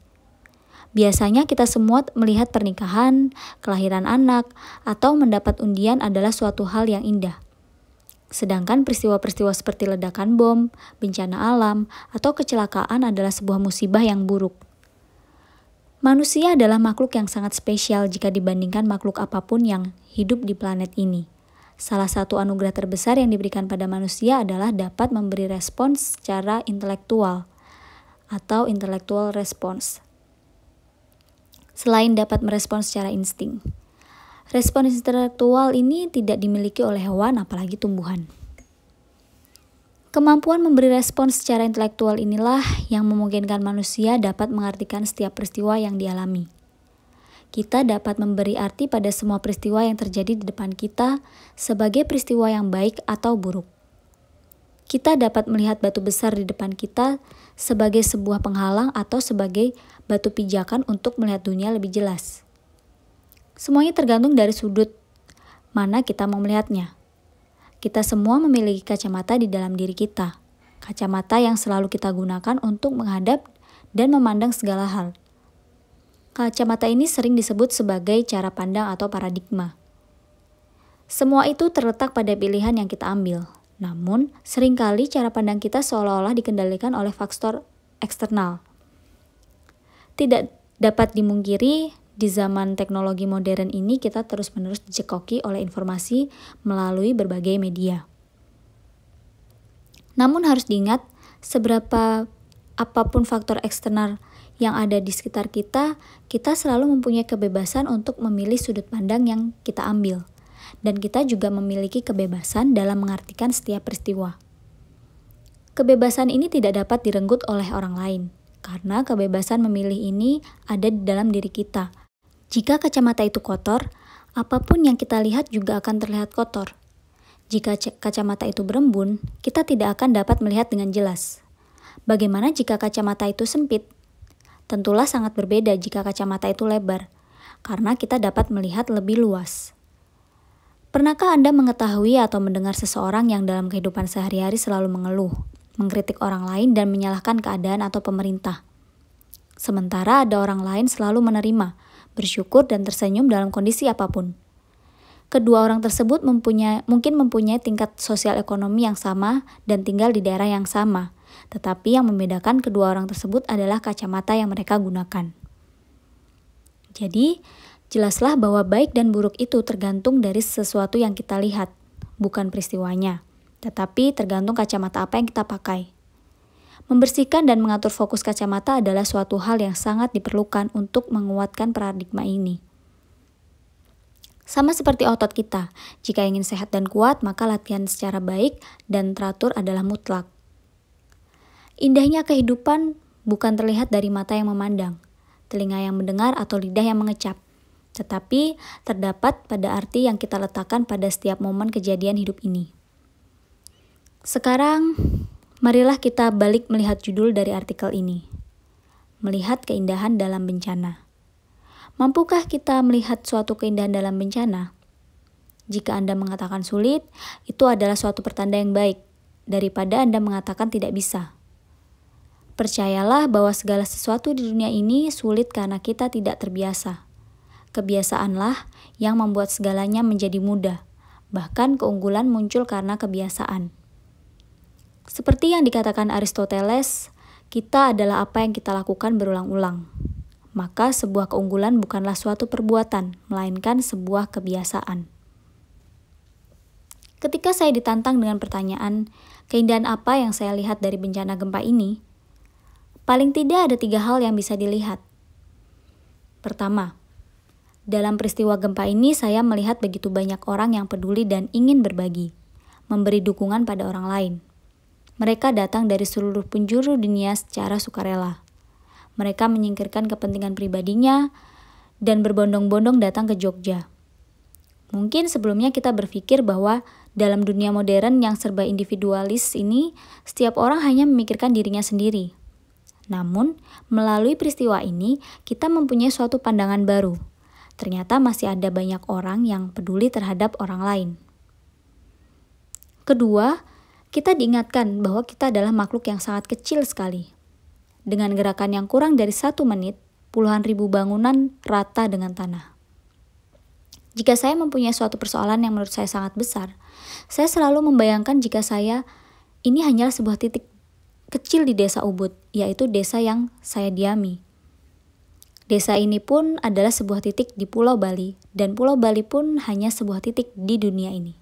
Biasanya kita semua melihat pernikahan, kelahiran anak, atau mendapat undian adalah suatu hal yang indah Sedangkan peristiwa-peristiwa seperti ledakan bom, bencana alam, atau kecelakaan adalah sebuah musibah yang buruk. Manusia adalah makhluk yang sangat spesial jika dibandingkan makhluk apapun yang hidup di planet ini. Salah satu anugerah terbesar yang diberikan pada manusia adalah dapat memberi respons secara intelektual atau intellectual response. Selain dapat merespons secara insting. Respon intelektual ini tidak dimiliki oleh hewan apalagi tumbuhan. Kemampuan memberi respon secara intelektual inilah yang memungkinkan manusia dapat mengartikan setiap peristiwa yang dialami. Kita dapat memberi arti pada semua peristiwa yang terjadi di depan kita sebagai peristiwa yang baik atau buruk. Kita dapat melihat batu besar di depan kita sebagai sebuah penghalang atau sebagai batu pijakan untuk melihat dunia lebih jelas. Semuanya tergantung dari sudut mana kita mau melihatnya. Kita semua memiliki kacamata di dalam diri kita. Kacamata yang selalu kita gunakan untuk menghadap dan memandang segala hal. Kacamata ini sering disebut sebagai cara pandang atau paradigma. Semua itu terletak pada pilihan yang kita ambil. Namun, seringkali cara pandang kita seolah-olah dikendalikan oleh faktor eksternal. Tidak dapat dimungkiri di zaman teknologi modern ini, kita terus-menerus dicekoki oleh informasi melalui berbagai media. Namun harus diingat, seberapa apapun faktor eksternal yang ada di sekitar kita, kita selalu mempunyai kebebasan untuk memilih sudut pandang yang kita ambil. Dan kita juga memiliki kebebasan dalam mengartikan setiap peristiwa. Kebebasan ini tidak dapat direnggut oleh orang lain, karena kebebasan memilih ini ada di dalam diri kita, jika kacamata itu kotor, apapun yang kita lihat juga akan terlihat kotor. Jika kacamata itu berembun, kita tidak akan dapat melihat dengan jelas. Bagaimana jika kacamata itu sempit? Tentulah sangat berbeda jika kacamata itu lebar, karena kita dapat melihat lebih luas. Pernahkah Anda mengetahui atau mendengar seseorang yang dalam kehidupan sehari-hari selalu mengeluh, mengkritik orang lain, dan menyalahkan keadaan atau pemerintah? Sementara ada orang lain selalu menerima, bersyukur dan tersenyum dalam kondisi apapun. Kedua orang tersebut mempunyai, mungkin mempunyai tingkat sosial ekonomi yang sama dan tinggal di daerah yang sama, tetapi yang membedakan kedua orang tersebut adalah kacamata yang mereka gunakan. Jadi, jelaslah bahwa baik dan buruk itu tergantung dari sesuatu yang kita lihat, bukan peristiwanya, tetapi tergantung kacamata apa yang kita pakai. Membersihkan dan mengatur fokus kacamata adalah suatu hal yang sangat diperlukan untuk menguatkan paradigma ini. Sama seperti otot kita, jika ingin sehat dan kuat, maka latihan secara baik dan teratur adalah mutlak. Indahnya kehidupan bukan terlihat dari mata yang memandang, telinga yang mendengar, atau lidah yang mengecap, tetapi terdapat pada arti yang kita letakkan pada setiap momen kejadian hidup ini. Sekarang, Marilah kita balik melihat judul dari artikel ini. Melihat keindahan dalam bencana. Mampukah kita melihat suatu keindahan dalam bencana? Jika Anda mengatakan sulit, itu adalah suatu pertanda yang baik daripada Anda mengatakan tidak bisa. Percayalah bahwa segala sesuatu di dunia ini sulit karena kita tidak terbiasa. Kebiasaanlah yang membuat segalanya menjadi mudah, bahkan keunggulan muncul karena kebiasaan. Seperti yang dikatakan Aristoteles, kita adalah apa yang kita lakukan berulang-ulang. Maka sebuah keunggulan bukanlah suatu perbuatan, melainkan sebuah kebiasaan. Ketika saya ditantang dengan pertanyaan, keindahan apa yang saya lihat dari bencana gempa ini? Paling tidak ada tiga hal yang bisa dilihat. Pertama, dalam peristiwa gempa ini saya melihat begitu banyak orang yang peduli dan ingin berbagi, memberi dukungan pada orang lain, mereka datang dari seluruh penjuru dunia secara sukarela. Mereka menyingkirkan kepentingan pribadinya dan berbondong-bondong datang ke Jogja. Mungkin sebelumnya kita berpikir bahwa dalam dunia modern yang serba individualis ini, setiap orang hanya memikirkan dirinya sendiri. Namun, melalui peristiwa ini, kita mempunyai suatu pandangan baru. Ternyata masih ada banyak orang yang peduli terhadap orang lain. Kedua, kita diingatkan bahwa kita adalah makhluk yang sangat kecil sekali. Dengan gerakan yang kurang dari satu menit, puluhan ribu bangunan rata dengan tanah. Jika saya mempunyai suatu persoalan yang menurut saya sangat besar, saya selalu membayangkan jika saya ini hanyalah sebuah titik kecil di desa Ubud, yaitu desa yang saya diami. Desa ini pun adalah sebuah titik di Pulau Bali, dan Pulau Bali pun hanya sebuah titik di dunia ini.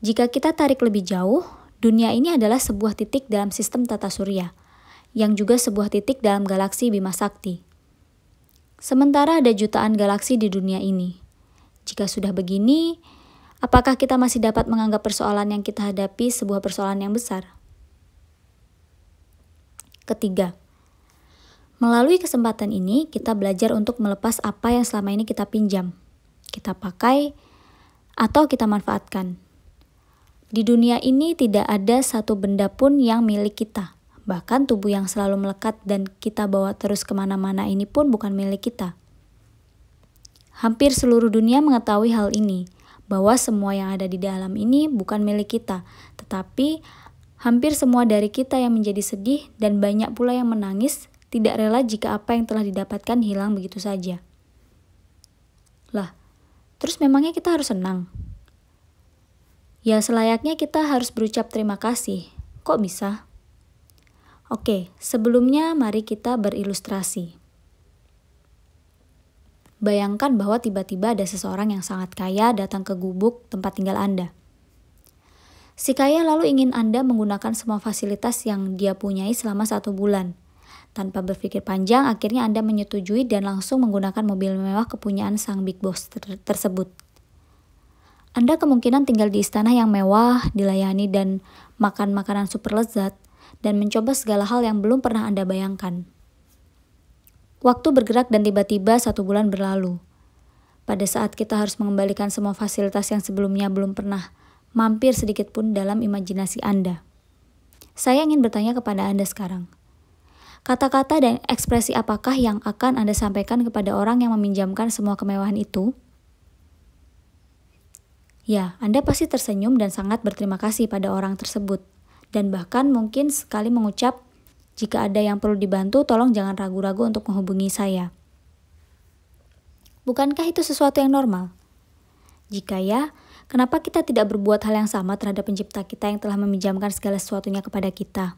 Jika kita tarik lebih jauh, dunia ini adalah sebuah titik dalam sistem tata surya, yang juga sebuah titik dalam galaksi Bima Sakti. Sementara ada jutaan galaksi di dunia ini. Jika sudah begini, apakah kita masih dapat menganggap persoalan yang kita hadapi sebuah persoalan yang besar? Ketiga, melalui kesempatan ini kita belajar untuk melepas apa yang selama ini kita pinjam, kita pakai, atau kita manfaatkan. Di dunia ini tidak ada satu benda pun yang milik kita. Bahkan tubuh yang selalu melekat dan kita bawa terus kemana-mana ini pun bukan milik kita. Hampir seluruh dunia mengetahui hal ini, bahwa semua yang ada di dalam ini bukan milik kita, tetapi hampir semua dari kita yang menjadi sedih dan banyak pula yang menangis tidak rela jika apa yang telah didapatkan hilang begitu saja. Lah, terus memangnya kita harus senang? Ya selayaknya kita harus berucap terima kasih. Kok bisa? Oke, sebelumnya mari kita berilustrasi. Bayangkan bahwa tiba-tiba ada seseorang yang sangat kaya datang ke gubuk tempat tinggal Anda. Si kaya lalu ingin Anda menggunakan semua fasilitas yang dia punyai selama satu bulan. Tanpa berpikir panjang, akhirnya Anda menyetujui dan langsung menggunakan mobil mewah kepunyaan sang big boss ter tersebut. Anda kemungkinan tinggal di istana yang mewah, dilayani dan makan makanan super lezat, dan mencoba segala hal yang belum pernah Anda bayangkan. Waktu bergerak dan tiba-tiba satu bulan berlalu. Pada saat kita harus mengembalikan semua fasilitas yang sebelumnya belum pernah mampir sedikit pun dalam imajinasi Anda. Saya ingin bertanya kepada Anda sekarang. Kata-kata dan ekspresi apakah yang akan Anda sampaikan kepada orang yang meminjamkan semua kemewahan itu? Ya, Anda pasti tersenyum dan sangat berterima kasih pada orang tersebut. Dan bahkan mungkin sekali mengucap, jika ada yang perlu dibantu, tolong jangan ragu-ragu untuk menghubungi saya. Bukankah itu sesuatu yang normal? Jika ya, kenapa kita tidak berbuat hal yang sama terhadap pencipta kita yang telah meminjamkan segala sesuatunya kepada kita?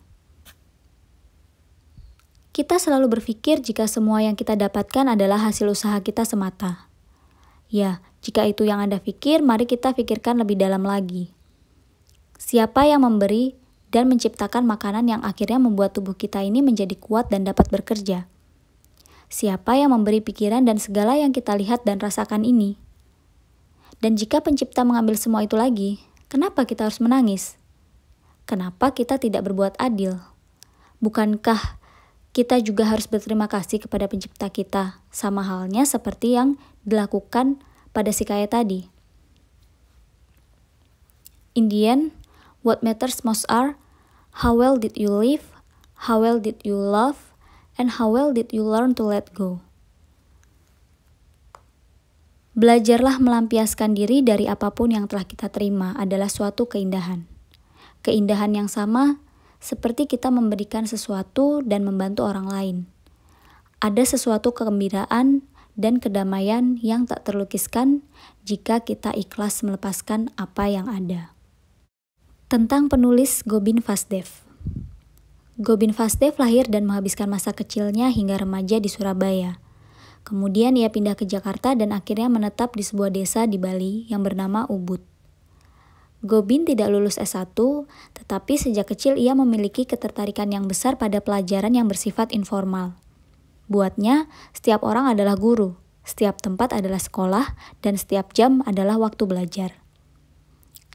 Kita selalu berpikir jika semua yang kita dapatkan adalah hasil usaha kita semata. Ya, jika itu yang Anda pikir, mari kita pikirkan lebih dalam lagi. Siapa yang memberi dan menciptakan makanan yang akhirnya membuat tubuh kita ini menjadi kuat dan dapat bekerja? Siapa yang memberi pikiran dan segala yang kita lihat dan rasakan ini? Dan jika pencipta mengambil semua itu lagi, kenapa kita harus menangis? Kenapa kita tidak berbuat adil? Bukankah kita juga harus berterima kasih kepada pencipta kita, sama halnya seperti yang dilakukan pada si kaya tadi. In the end, what matters most are how well did you live, how well did you love, and how well did you learn to let go. Belajarlah melampiaskan diri dari apapun yang telah kita terima adalah suatu keindahan. Keindahan yang sama seperti kita memberikan sesuatu dan membantu orang lain. Ada sesuatu kegembiraan dan kedamaian yang tak terlukiskan jika kita ikhlas melepaskan apa yang ada. Tentang penulis Gobin Fasdev Gobin Fasdev lahir dan menghabiskan masa kecilnya hingga remaja di Surabaya. Kemudian ia pindah ke Jakarta dan akhirnya menetap di sebuah desa di Bali yang bernama Ubud. Gobin tidak lulus S1, tetapi sejak kecil ia memiliki ketertarikan yang besar pada pelajaran yang bersifat informal. Buatnya, setiap orang adalah guru, setiap tempat adalah sekolah, dan setiap jam adalah waktu belajar.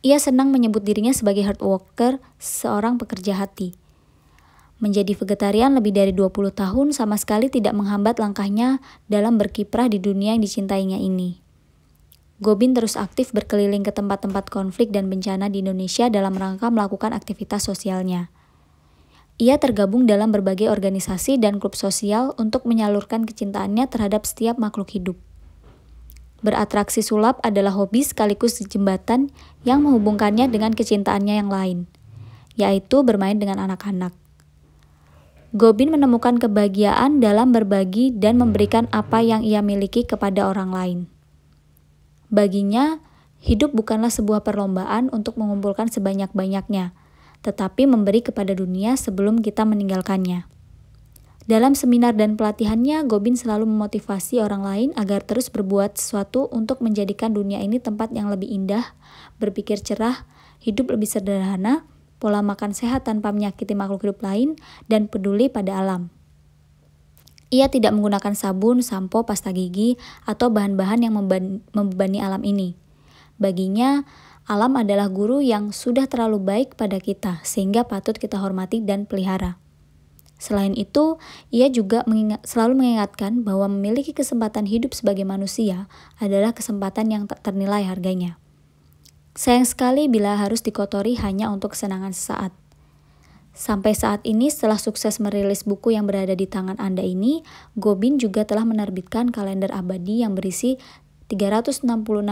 Ia senang menyebut dirinya sebagai hard worker, seorang pekerja hati. Menjadi vegetarian lebih dari 20 tahun sama sekali tidak menghambat langkahnya dalam berkiprah di dunia yang dicintainya ini. Gobin terus aktif berkeliling ke tempat-tempat konflik dan bencana di Indonesia dalam rangka melakukan aktivitas sosialnya. Ia tergabung dalam berbagai organisasi dan klub sosial untuk menyalurkan kecintaannya terhadap setiap makhluk hidup. Beratraksi sulap adalah hobi sekaligus jembatan yang menghubungkannya dengan kecintaannya yang lain, yaitu bermain dengan anak-anak. Gobin menemukan kebahagiaan dalam berbagi dan memberikan apa yang ia miliki kepada orang lain. Baginya, hidup bukanlah sebuah perlombaan untuk mengumpulkan sebanyak-banyaknya, tetapi memberi kepada dunia sebelum kita meninggalkannya. Dalam seminar dan pelatihannya, Gobin selalu memotivasi orang lain agar terus berbuat sesuatu untuk menjadikan dunia ini tempat yang lebih indah, berpikir cerah, hidup lebih sederhana, pola makan sehat tanpa menyakiti makhluk hidup lain, dan peduli pada alam. Ia tidak menggunakan sabun, sampo, pasta gigi, atau bahan-bahan yang membebani alam ini. Baginya, Alam adalah guru yang sudah terlalu baik pada kita, sehingga patut kita hormati dan pelihara. Selain itu, ia juga mengingat, selalu mengingatkan bahwa memiliki kesempatan hidup sebagai manusia adalah kesempatan yang tak ternilai harganya. Sayang sekali bila harus dikotori hanya untuk kesenangan sesaat. Sampai saat ini, setelah sukses merilis buku yang berada di tangan Anda ini, Gobin juga telah menerbitkan kalender abadi yang berisi 366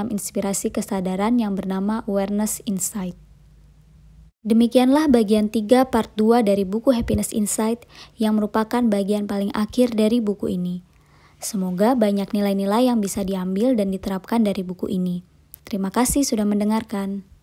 inspirasi kesadaran yang bernama Awareness Insight. Demikianlah bagian 3 part 2 dari buku Happiness Insight yang merupakan bagian paling akhir dari buku ini. Semoga banyak nilai-nilai yang bisa diambil dan diterapkan dari buku ini. Terima kasih sudah mendengarkan.